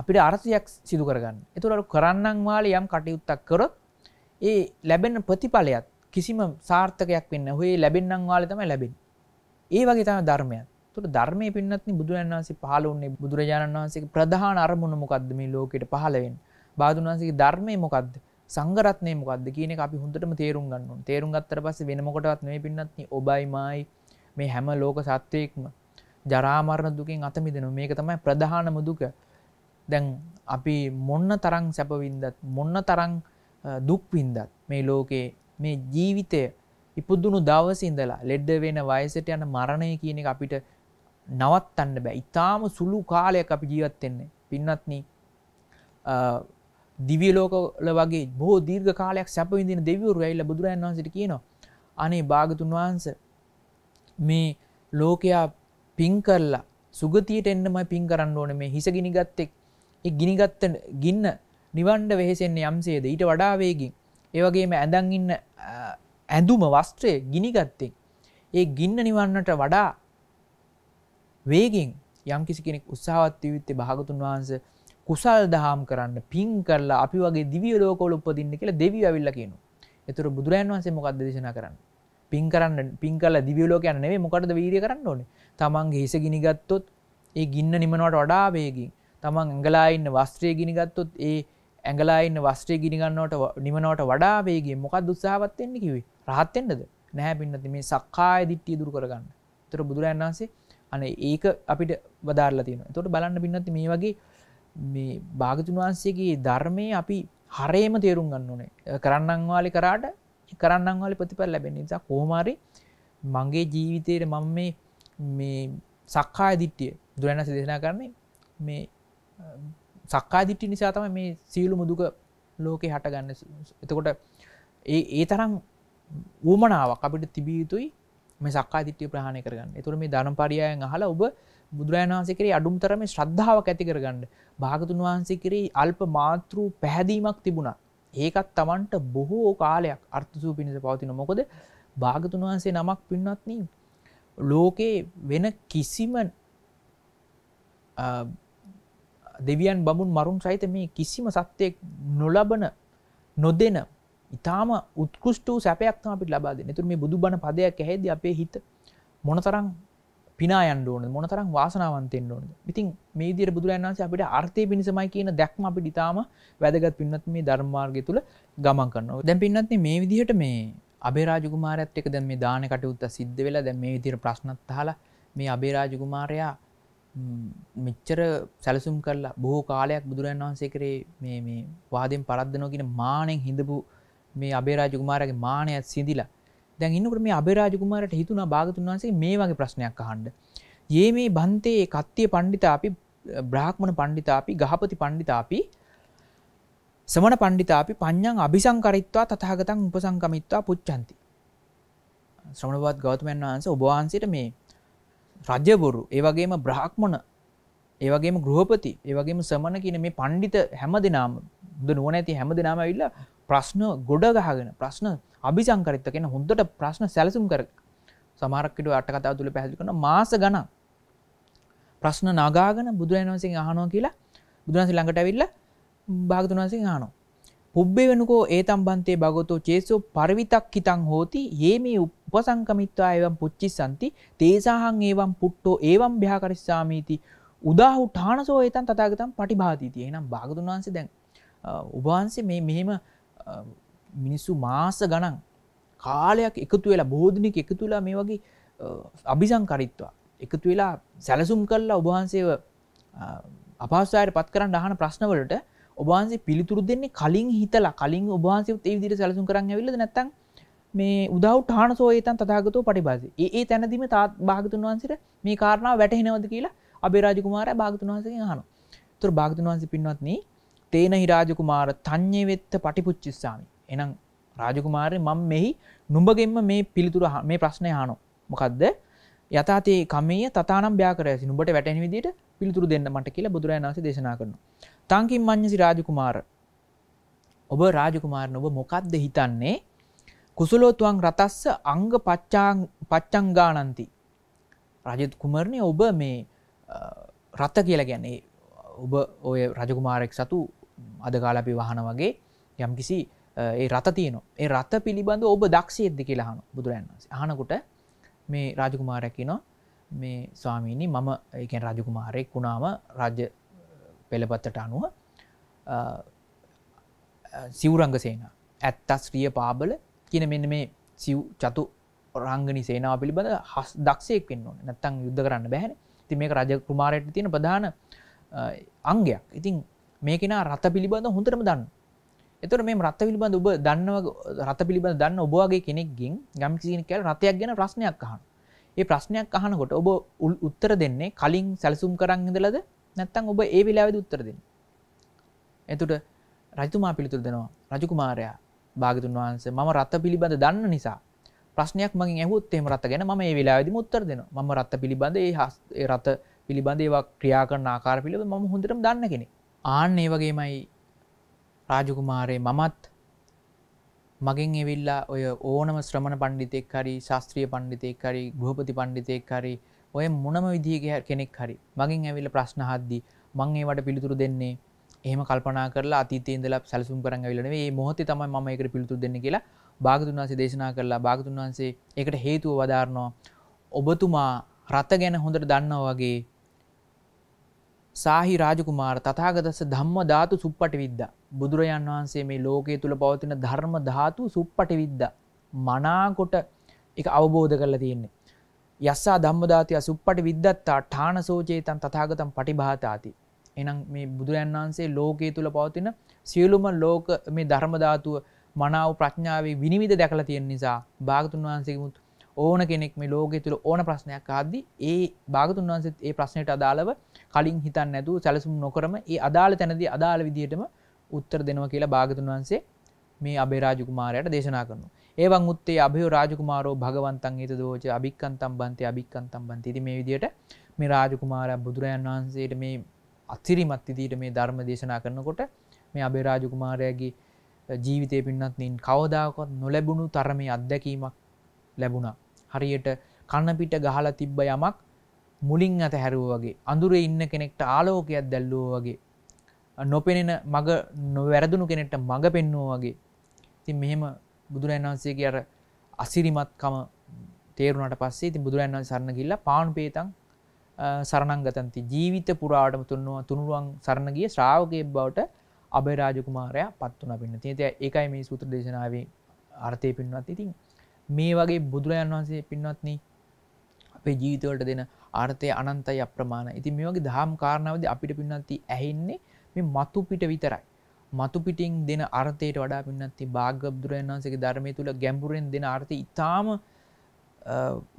අපිට අර්ථයක් සිදු කරගන්න. ඒතකොට කරන්නම් වාලේ යම් කටයුත්තක් කරොත් ඒ ලැබෙන ප්‍රතිඵලයත් කිසිම සාර්ථකයක් වෙන්න හොයේ ලැබෙන්නම් වාලේ තමයි ලැබෙන්නේ. ඒ වගේ තමයි ධර්මයත්. ඒතකොට ධර්මයේ පින්නත්නි බුදුරජාණන් වහන්සේ පහළ වුණේ බුදුරජාණන් වහන්සේගේ ප්‍රධාන අරමුණ මොකද්ද මේ ලෝකෙට පහළ වෙන්නේ? බාදුන් වහන්සේගේ ධර්මය මොකද්ද? සංඝරත්නය මොකද්ද කියන එක අපි හොඳටම තේරුම් ගන්න ඕනේ. තේරුම් ගත්තට පස්සේ වෙන මොකටවත් නෙවෙයි පින්නත්නි ඔබයි මායි මේ හැම ලෝක සත්වයෙක්ම ජරාමරණ දුකින් අතමිදෙන මේක තමයි ප්‍රධානම දුක දැන් අපි මොන්න තරං සැපවින්දත් මොන්න තරං දුක්වින්දත් මේ ලෝකයේ මේ ජීවිතය ඉපුද්දුණු දවසිඉඳලා ලෙඩ්ඩ වෙන වයසට යන මරණය කියන එක අපිට නවත්තන්න බෑ ඉතාම සුළු කාලයක් අපි ජීවත්වෙන්නේ පින්නත්න දිවිලෝකල වගේ බෝ දීර්ඝ කාලයක් සැපවිදින දෙවරු ඇල්ල බුදුරන් වන්සට කියනවා අනේ භාගතුන් වහන්සේ මේ ලෝකයා පින් කරලා සුගතියට එන්නමයි පින් කරන්න ඕන මේ හිස ගිනිගත්තෙක් ඒ ගිනිගත්ත ගින්න නිවන්ඩ වෙහෙසෙන්නේ යම්සේද ඊට වඩා වේගින් ඒ වගේම ඇඳන් ඉන්න ඇඳුම වස්ත්‍රය ගිනිගත්තෙක් ඒ ගින්න නිවන්නට වඩා වේගින් යම් කිසි කෙනෙක් උත්සාහවත් විත්තේ භාගතුන් වහන්සේ කුසල් දහම් කරන්න පින් කරලා අපි වගේ දිව්‍ය ලෝකවල උපදින්න කියලා දෙවියෝ අවිල්ලා කියනවා. ඒතර බුදුරයන් වහන්සේ මොකක්ද දේශනා කරන්නේ? පින් කරන්න පින් කල දිවියලෝක යන්න නෙවේ මොකටද වීරිය කරන්න ඕනේ තමන්ගේ හිස ගිනිගත්තොත් ඒ ගින්න නිමනවට වඩා වේගින් තමන් ඇඟලා ඉන්න වස්ත්‍රය ගිනිගත්තොත් ඒ ඇඟලා ඉන්න වස්ත්‍රය ගිනිගන්නවට නිමනවට වඩා වේගින් මොකක්ද උත්සාහවත් වෙන්න කිව්වේ රහත් වෙන්නද නැහැ පින්නති මේ සක්කාය දිට්ඨිය දුරු කරගන්න. ඒතර බුදුරයන් වහන්සේ අනේ ඒක අපිට වදාරලා තියෙනවා. ඒතකොට බලන්න පින්නති මේ වගේ මේ භාගතුන් වහන්සේගේ ධර්මයේ අපි හරේම තේරුම් ගන්න ඕනේ. කරන්නන් වාලේ කරාට කරන්නම් වල ප්‍රතිඵල ලැබෙන නිසා කොහොමරි මගේ ජීවිතයට මම මේ මේ සක්කාය දිට්ටිය දුරැන සිදේශනා කරන්නේ මේ සක්කා දිට්ටි නිසා තම මේ සියලු මුදුක ලෝකෙ හටගන්න එතකොට ඒ ඒ තරම් ඌමනාවක් අපිට තිබිය යුතුයි මේ සක්කා දිට්ටිය ප්‍රහණය කරගන්න එතුර මේ ධන පරියායන් අහලා ඔබ බුදුරජාන් වහන්සේ කරේ අඩුම් තරම ශ්‍රද්ධාවක් ඇති කරගන්න භාගතුන් වහන්සේ කරේ අල්ප මාතෘ පැහැදීමක් තිබුණා ඒකත් තමන්ට බොහෝ කාලයක් අර්ථසූ පිණිස පවතින මොකොද භාගතුන් වහන්සේ නමක් පින්වත්න ලෝකයේ වෙන කිසිම දෙවියන් බමුන් මරුන් සහිත මේ කිසිම සත්‍යයෙක් නොලබන නොදෙන ඉතාම උත්කෘෂ්ට වූ සැපයක් තම අපිට ලබා දෙන්න තුර මේ බුදු බණ පදයක් ඇහෙද අපේ හිත මොනතරං පිනා අන්ඩෝන මොනතරම් වාසනාවන්තෙන් ඕන ඉතින් මේ දිර බුදුරන්ස අපිට අර්ථය පිණිසමයි කියන දැක්ම අපි ඉතාම වැදගත් පින්නත් මේ ධර්මාර්ගය තුළ ගමන් කරනවා දැන් පින්නත්න්නේ මේ විදිහට මේ අබේරාජකුමාරත් එක දැන් මේ දාන කටයුත්ත සිද්ධ වෙලා දැන් මේ විදිර ප්‍රශ්නත් හලා මේ අබේරාජකුමාරයා මෙච්චර සැලසුම් කරලා බොහෝ කාලයක් බුදුරන් වහන්සේ කරේ මේ වාදෙන් පරද්දනෝ කියෙන මානෙන් හිඳපු මේ අබේරාජකුමාරගේ මානයත් සිදිලා දැන් ඉන්නකට මේ අබේරාජකුමාරට හිතුනා භාගතුන් වහන්සේ මේ වගේ ප්‍රශ්නයක් අහන්ඩ. ඒ මේ බන්තේ කත්තිය පණ්ඩිතාපි බ්‍රාහ්මණ පණ්ඩිතාපි ගහපති පණ්ඩිතාපි සමන පණ්ඩිතාපි පඤ්ඥං අභිසංකරිත්වා තතාගතන් උපසංකමිත්වා පුච්චන්ති. ශ්‍රමණවත් ගෞතමයන් වහන්ස ඔබවහන්සට මේ රජ්‍යබොරු ඒවගේම බ්‍රාහ්මණ ඒවගේම ගෘහපති ඒවගේම සමන කියන මේ පණ්ඩිත හැම දෙනාම හොඳ නුවන ඇති හැම දෙනාම ඉල්ල ප්‍රශ්න ගොඩ ගහගෙන ප්‍රශ්න අභිසංකරිත කියෙන හොඳට ප්‍රශ්න සැලසුම් කර සමාරක්කට අට කතා තුළ පැහදි කන මාස ගන ප්‍රශ්න නාගාගන බුදුරන් වන්සින් අහනෝ කියලා බුදුරන්සි ළඟට ඇවිල්ල භාගතුන් වන්සින් හනෝ පුබ්බේ වෙනකෝ ඒ තම්බන්තේ භගතෝ චේසෝ පරවිතක් හිතං හෝති ඒ මේ උපසංකමිත්වා එවම් පුච්චි සන්ති තේසාහන් ඒවම් පුට්ටෝ ඒවම් භ්‍යාකරිස්සාමීති උදාහු ටානසෝ ඒතන් තතාගතම් පටිභාතීතිය එනම් භාගතුන් වන්සේ දැන් උබහන්සේ මේ මෙහෙම මිනිස්සු මාස ගණන් කාලයක් එකතු වෙලා බෝධනික එකතු වෙලා මේ වගේ අභිසංකරිත්වා එකතු වෙලා සැලසුම් කල්ලා ඔබහන්සේව අපාසායට පත් කරන්න අහන ප්‍රශ්නවලට ඔබහන්සේ පිළිතුරු දෙන්නේ කලින් හිතලා කලින් ඔබහන්සේ ඒ විදිහට සැලසුම් කරන් ඇවිල්ලද නැත්නම් මේ උදව් ඨාන සෝයතන් තථාගතෝ පටිභාසී. ඒ ඒ තැනදීම තාත් භාගතුන් වහන්සේට මේ කාරණාව වැටහෙනවද කියලා අබේ රාජකුමාරයා භාගතුන් වහන්සේගෙන් අහනවා. ඒතර භාගතුන් වහන්සේ පින්වත්නි තේන හිරාජකුමාර තං්ඥේ වෙත්ත පටිපුච්චිස්සාමි එනම් රාජකුමාරය මං මෙහි නුඹගෙන්ම මේ පිළිතුර මේ ප්‍රශ්නය හනෝ මොකක්ද යතාතේ කමේ තතානම් ්‍යාකරසි නුඹට වැටන විදිට පිළිතුරු දෙන්න මට කියලා බුදුරාණස දේශනා කරන තංකින් මං්්‍යසි රාජකුමාර ඔබ රාජකුමාරන ඔබ මොකක්ද හිතන්නේ කුසුලෝතුවන් රතස්ස අංග පච්චංගානන්ති රජත් කුමරණය ඔබ මේ රත්ත කියලා ගැන්නේ ඔබ ඔය රජකුමාරෙක් සතු අද කාලපි වහන වගේ යම්කිසි ඒ රත තියන ඒ රත පිළිබඳ ඔබ දක්ෂයද්දි කියලාහන බුදුරන් වන්සේ හනකුට මේ රාජකුමාරැකිනො මේ ස්වාමීණී මම එකෙන් රාජකුමාරයෙක් වුණාම රාජ්‍ය පෙළපත්තට අනුව සිවරංග සේන ඇත්තස් ්‍රිය පාබල කියන මෙන්න මේ සිව් චතු රංගනි සේනාව පිළිබඳ හස් දක්ෂයක් වෙන්න නැත්තං යුද්ධ කරන්න බැහැන ති මේක රජ කුමාරයට තියෙන ප්‍රධාන අංගයක් ඉතින් මේකෙන රත පිළිබඳ හොඳටම දන්න. එතකොට මේ රත පිළිබඳ ඔබ දන්නව රත පිළිබඳ දන්න ඔබ වගේ කෙනෙක්ගෙන් යම් කිසි කෙනෙක් කියලා රතයක් ගැන ප්‍රශ්නයක් අහනවා. ඒ ප්‍රශ්නයක් අහනකොට ඔබ උත්තර දෙන්නේ කලින් සැලසුම් කරන් ඉඳලාද නැත්නම් ඔබ ඒ වෙලාවේදී උත්තර දෙන්නේ. එතකොට රජතුමා පිළිතුරු දෙනවා රජකුමාරයා භාගතුන් වහන්සේ මම රත පිළිබඳ දන්න නිසා ප්‍රශ්නයක් මගෙන් ඇහුවොත් එහෙම රත ගැන මම ඒ වෙලාවේදීම උත්තර දෙනවා. මම රත පිළිබඳ ඒ රත පිළිබඳ ඒවා ක්‍රියා කරන ආකාර පිළිබඳ මම හොඳටම දන්න කෙනෙක්. ආන්න ඒ වගේමයි රාජකුමාරය මමත් මගින් එවිල්ලා ඔය ඕනම ශ්‍රමණ පණ්ඩිතෙක් හරි ශාස්ත්‍රීය පණ්ඩිතෙක් හරි ගෘහපති පණ්ඩිතෙක් හරි ඔය මොනම විදිහගේ කෙනෙක් හරි මගින් ඇවිල්ල ප්‍රශ්න හද්දි මං ඒවට පිළිතුරු දෙන්නේ එහෙම කල්පනා කරලා අතීතයේදල සැලසුම් කරන් ඇවිල්ලා නෙවෙයි මේ මොහොතේ තමයි මම ඒකට පිළිතුරු දෙන්නේ කියලා භාගතුන් වහන්සේ දේශනා කරලා භාගතුන් වහන්සේ ඒකට හේතුව වදාරනවා ඔබතුමා රත ගැන හොඳට දන්නවා වගේ සාහි රාජකුමාර තතාගදස ධම්ම ධාතු සුප්පට විද්ද. බුදුරජන් වහන්සේ මේ ලෝකයේ තුළ පවතින ධර්ම ධාතු සුප්පට විද්ද. මනාකොට එක අවබෝධ කරලා තියෙන්නේ. යස්සා ධම්මධාතිය සුප්පට විද්දත්තා ඨාන සෝචේතන් තතාගතම් පටිභාතාති. එනම් මේ බුදුරන් වහන්සේ ලෝකයේ තුළ පවතින සියලුම ලෝක මේ ධර්මධාතුව මනාව ප්‍රඥාවේ විනිවිධ දැකලා තියෙන නිසා භාගතුන් වහන්සේමුත් ඕන කෙනෙක් මේ ලෝකයේ තුළ ඕන ප්‍රශ්නයක් ආද්දි ඒ භාගතුන් වහන්සේත් ඒ ප්‍රශ්නයට අදාළව කලින් හිතන් නැතු සැලසුම් නොකරම ඒ අදාළ තැනති අදාළ විදිහටම උත්තර දෙනවා කියලා භාගතුන් වහන්සේ මේ අබේ රාජකුමාරයට දේශනා කරනු. ඒවන් උත්තේ අභයෝ රාජකුමාරෝ භගවන්තන් ඒත දෝච අභික්කන්තම් බන්තය අභික්කන්තම් බන්ති ඉති මේ විදියට මේ රාජකුමාරය බුදුරජන් වහන්සේට මේ අත්සිරිමත් ඉදිට මේ ධර්ම දේශනා කරනකොට මේ අබේ රාජකුමාරයගේ ජීවිතය පින්නත් නින් කවදාකොත් නොලැබුණු තරමේ අත්දැකීමක් ලැබුණා. හරියට කන්නපිට ගහලා තිබ්බ යමක් මුලින් අත හැරුව වගේ අඳුරේ ඉන්න කෙනෙක්ට ආලෝකයක් දැල්ලෝ වගේ නොපෙනෙන මග නොවැරදුණු කෙනෙක්ට මඟ පෙන්වෝ වගේ ඉතින් මෙහෙම බුදුරජාණන් වහන්සේගේ අර අසිරිමත්කම තේරුණාට පස්සේ ඉතින් බුදුරජාණන් වහන්සේ සරණ ගිහිල්ලා පාණුපේතං සරණංගතන්ති ජීවිත පුරාටම තුන්වන් තුනුරුවන් සරණ ගිය ශ්‍රාවකයෙක් බවට අබේ රාජකුමාරයා පත් වුණා පින්න. ඉතින් ඒකයි මේ සූත්‍ර දේශනාවේ අර්ථය පින්නවත්. ඉතින් මේ වගේ බුදුරජාණන් වහන්සේ පින්නවත්නි අපේ ජීතවලට දෙන ආර්ථය අනන්තයි අප්‍රමාණ ඉති මේගේ දහම් කාරණාවද අපිට පින්නත්ති ඇහෙන්නේ මේ මතු පිට විතරයි. මතු පිටින් දෙන අර්ථයට වඩා පින්නත්ති භාගබ්දුරයන් වන්සගේ ධර්මය තුළ ගැම්පුරෙන් දෙන අර්ථය ඉතාම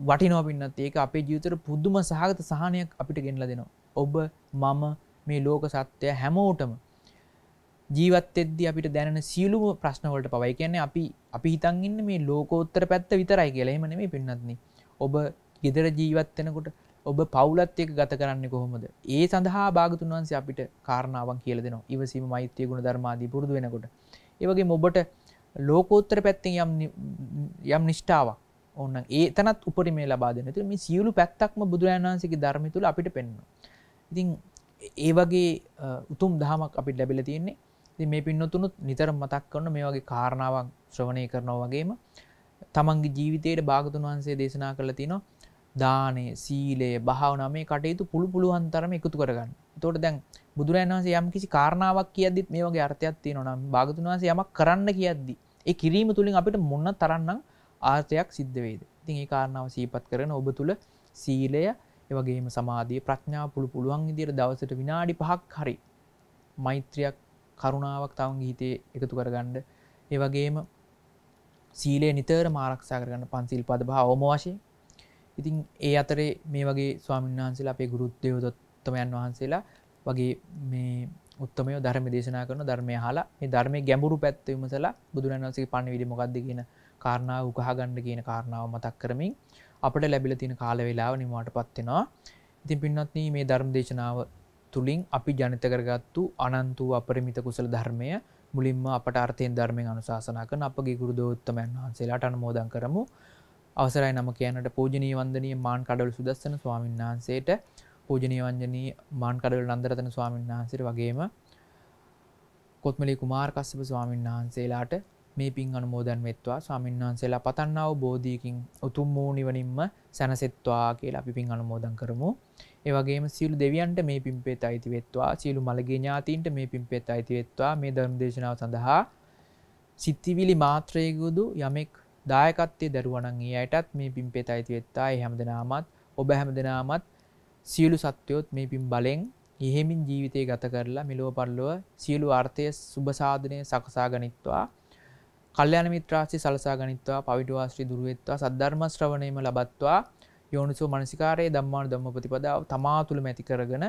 වටිනෝ පින්නත් ඒක අපේ ජීවිතර පුද්දුම සහගත සහනයක් අපිට ගෙන්ල දෙනවා. ඔබ මම මේ ලෝක සත්‍යය හැමෝටම ජීවත්තෙද්දි අපිට දැන සියලුම ප්‍රශ්නවලට පවයි කියන්නේ අපි අපි හිතන්ඉන්න මේ ලෝකෝත්තර පැත්ත විතරයි කියලෙම නෙමේ පින්නත්න්නේ ඔබ ගෙදර ජීවත්වෙනකොට ඔබ පවුලත් එක ගත කරන්න කොහොමද ඒ සඳහා භාගතුන් වහන්සේ අපිට කාරණාවන් කියල දෙනවා ඉවසීම මෛත්‍රය ගුණ ධර්මාදී පුරුදු වෙනකොට ඒවගේ මොබට ලෝකෝත්තර පැත්තෙන් යම් යම් නිෂ්ඨාවක් ඔන්න ඒ තනත් උපට මේ ලබා දෙන තුළ මේ සියලු පැත්තක්ම බුදුරන් වහන්සේගේ ධර්මි තුළ අපිට පෙන්නවා ඉතින් ඒ වගේ උතුම් දහමක් අපිට ලැබිල තියෙන්නේ ති මේ පින්නොතුනුත් නිතර මතක් කරන මේ වගේ කාරණාවක් ශ්‍රවණය කරනවා වගේම තමන්ගේ ජීවිතයට භාගතුන් වහන්සේ දේශනා කරලා තිනවා දානය සීලේ භාවනා මේ කටයුතු පුළු පුළුවන් තරම එකතු කරගන්න තෝට දැන් බුදුරන් වන්සේ යම් කිසි කාරණාවක් කියද්දිත් මේ වගේ අර්ථයක් තියෙනනම් භාගතුන් වන්සේ යමක් කරන්න කියද්දි ඒ කිරීම තුළින් අපිට මොන්න තරන්නම් ආර්ථයක් සිද්ධවේද ඉතින් ඒ කාරණාව සීපත් කරන ඔබ තුළ සීලය එවගේම සමාධිය ප්‍රඥා පුළු පුළුවන් ඉදිර දවසට විනාඩි පහක් හරි මෛත්‍රයක් කරුණාවක් තවන් ගීතය එකතු කරගණ්ඩ ඒවගේම සීලේ නිතර මාරක්ෂා කරගන්න පන්සිල් පද භා ඕම වශයෙන් ඉතින් ඒ අතරේ මේ වගේ ස්වාමීන් වහන්සේලා අපේ ගුරුත්දයෝ දොත්තමයන් වහන්සේලා වගේ මේ උත්තමය ධර්ම දේශනා කරන ධර්මය හලා මේ ධර්මය ගැඹුරු පැත්ත විමසලා බුදුරන් වන්සේ පණ විඩි මොකක්ද කියන කාරණාව උකහගණ්ඩ කියන කාරණාව මතක් කරමින් අපට ලැබිල තියෙන කාල වෙලාව නිමවාට පත්වෙනවා ඉතින් පින්නත්න මේ ධර්ම දේශනාව තුළින් අපි ජනිත කරගත්තු අනන්තු අපරිමිත කුසල ධර්මය මුලින්ම අපට අර්ථයෙන් ධර්මයෙන් අනුශාසනා කරන අපගේ ගුරුදෝත්තමයන් වහන්සේලාට අනුමෝදන් කරමු. අවසරයි නම කියනට පූජනී වන්දනී මාන් කඩවල සුදස්සන ස්වාමීන් වහන්සේට පූජනී වන්ජනී මාන් කඩවල නන්දරතන ස්වාමීන් වහන්සට වගේම කොත්මලි කුමාර් කස්සප ස්වාමීන් වහන්සේලාට මේ පින් අනුමෝදන් වෙත්වා ස්වාමීන් වහන්සේලා පතන්නාව බෝධීකින් උතුම් වූ නිවනින්ම සැනසෙත්වා කියලා අපි පින් අනුමෝදන් කරමු. ඒ වගේම සියලු දෙවියන්ට මේ පින්පෙත් අයිති වෙත්වා සියලු මළගේ ඥාතීන්ට මේ පින්පෙත් අයිති වෙත්වා මේ ධර්ම දේශනාව සඳහා සිත්තිවිලි මාත්‍රයකුදු යමෙක් දායකත්තේ දරුවනන් ඒ අයටත් මේ පින් පෙත අයිති වෙත්තා ඒ හැම දෙනාමත් ඔබ හැම දෙනාමත් සියලු සත්වයොත් මේ පින් බලෙන් ඉහෙමින් ජීවිතය ගත කරලා මෙලොව පරලොව සියලු ආර්ථය සුභසාධනය සකසා ගනිත්වා කල්්‍යන මිත්‍රාසි සලසා ගනිත්වා පවිටවාශ්‍රී දුරුවත්වා සද්ධර්ම ශ්‍රවණයම ලබත්වා යෝනිසෝ මනසිකාරයේ දම්මාන දම්ම ප්‍රතිපදාව තමා තුළ මැති කරගෙන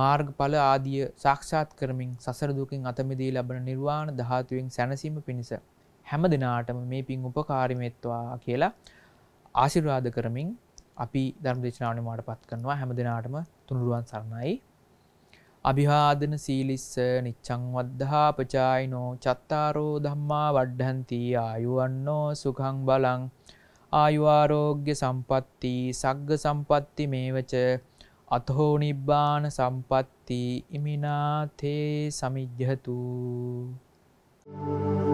මාර්ගඵල ආදිය සාක්ෂාත් කරමින් සසරදුකින් අතමිදී ලබන නිර්වාණ ධාතුවෙන් සැනසීම පිණිස හැම දෙනාටම මේ පින් උපකාරිමෙත්වා කියලා ආශිර්වාද කරමින් අපි ධර්ම දේශනාවන මාට පත් කරනවා හැම දෙනාටම තුනුරුවන් සරණයි අභිහාදන සීලිස්ස නිච්චං වද්ධහා පචායිනෝ චත්තාරෝ ධම්මා වඩ්ඩන්ති ආයුවන්නෝ සුකං බලං ආයුවාරෝග්‍ය සම්පත්ති සග්ග සම්පත්ති මේවච අතහෝ නිබ්බාන සම්පත්ති ඉමිනාතේ සමිජ්්‍යහතු Thank you.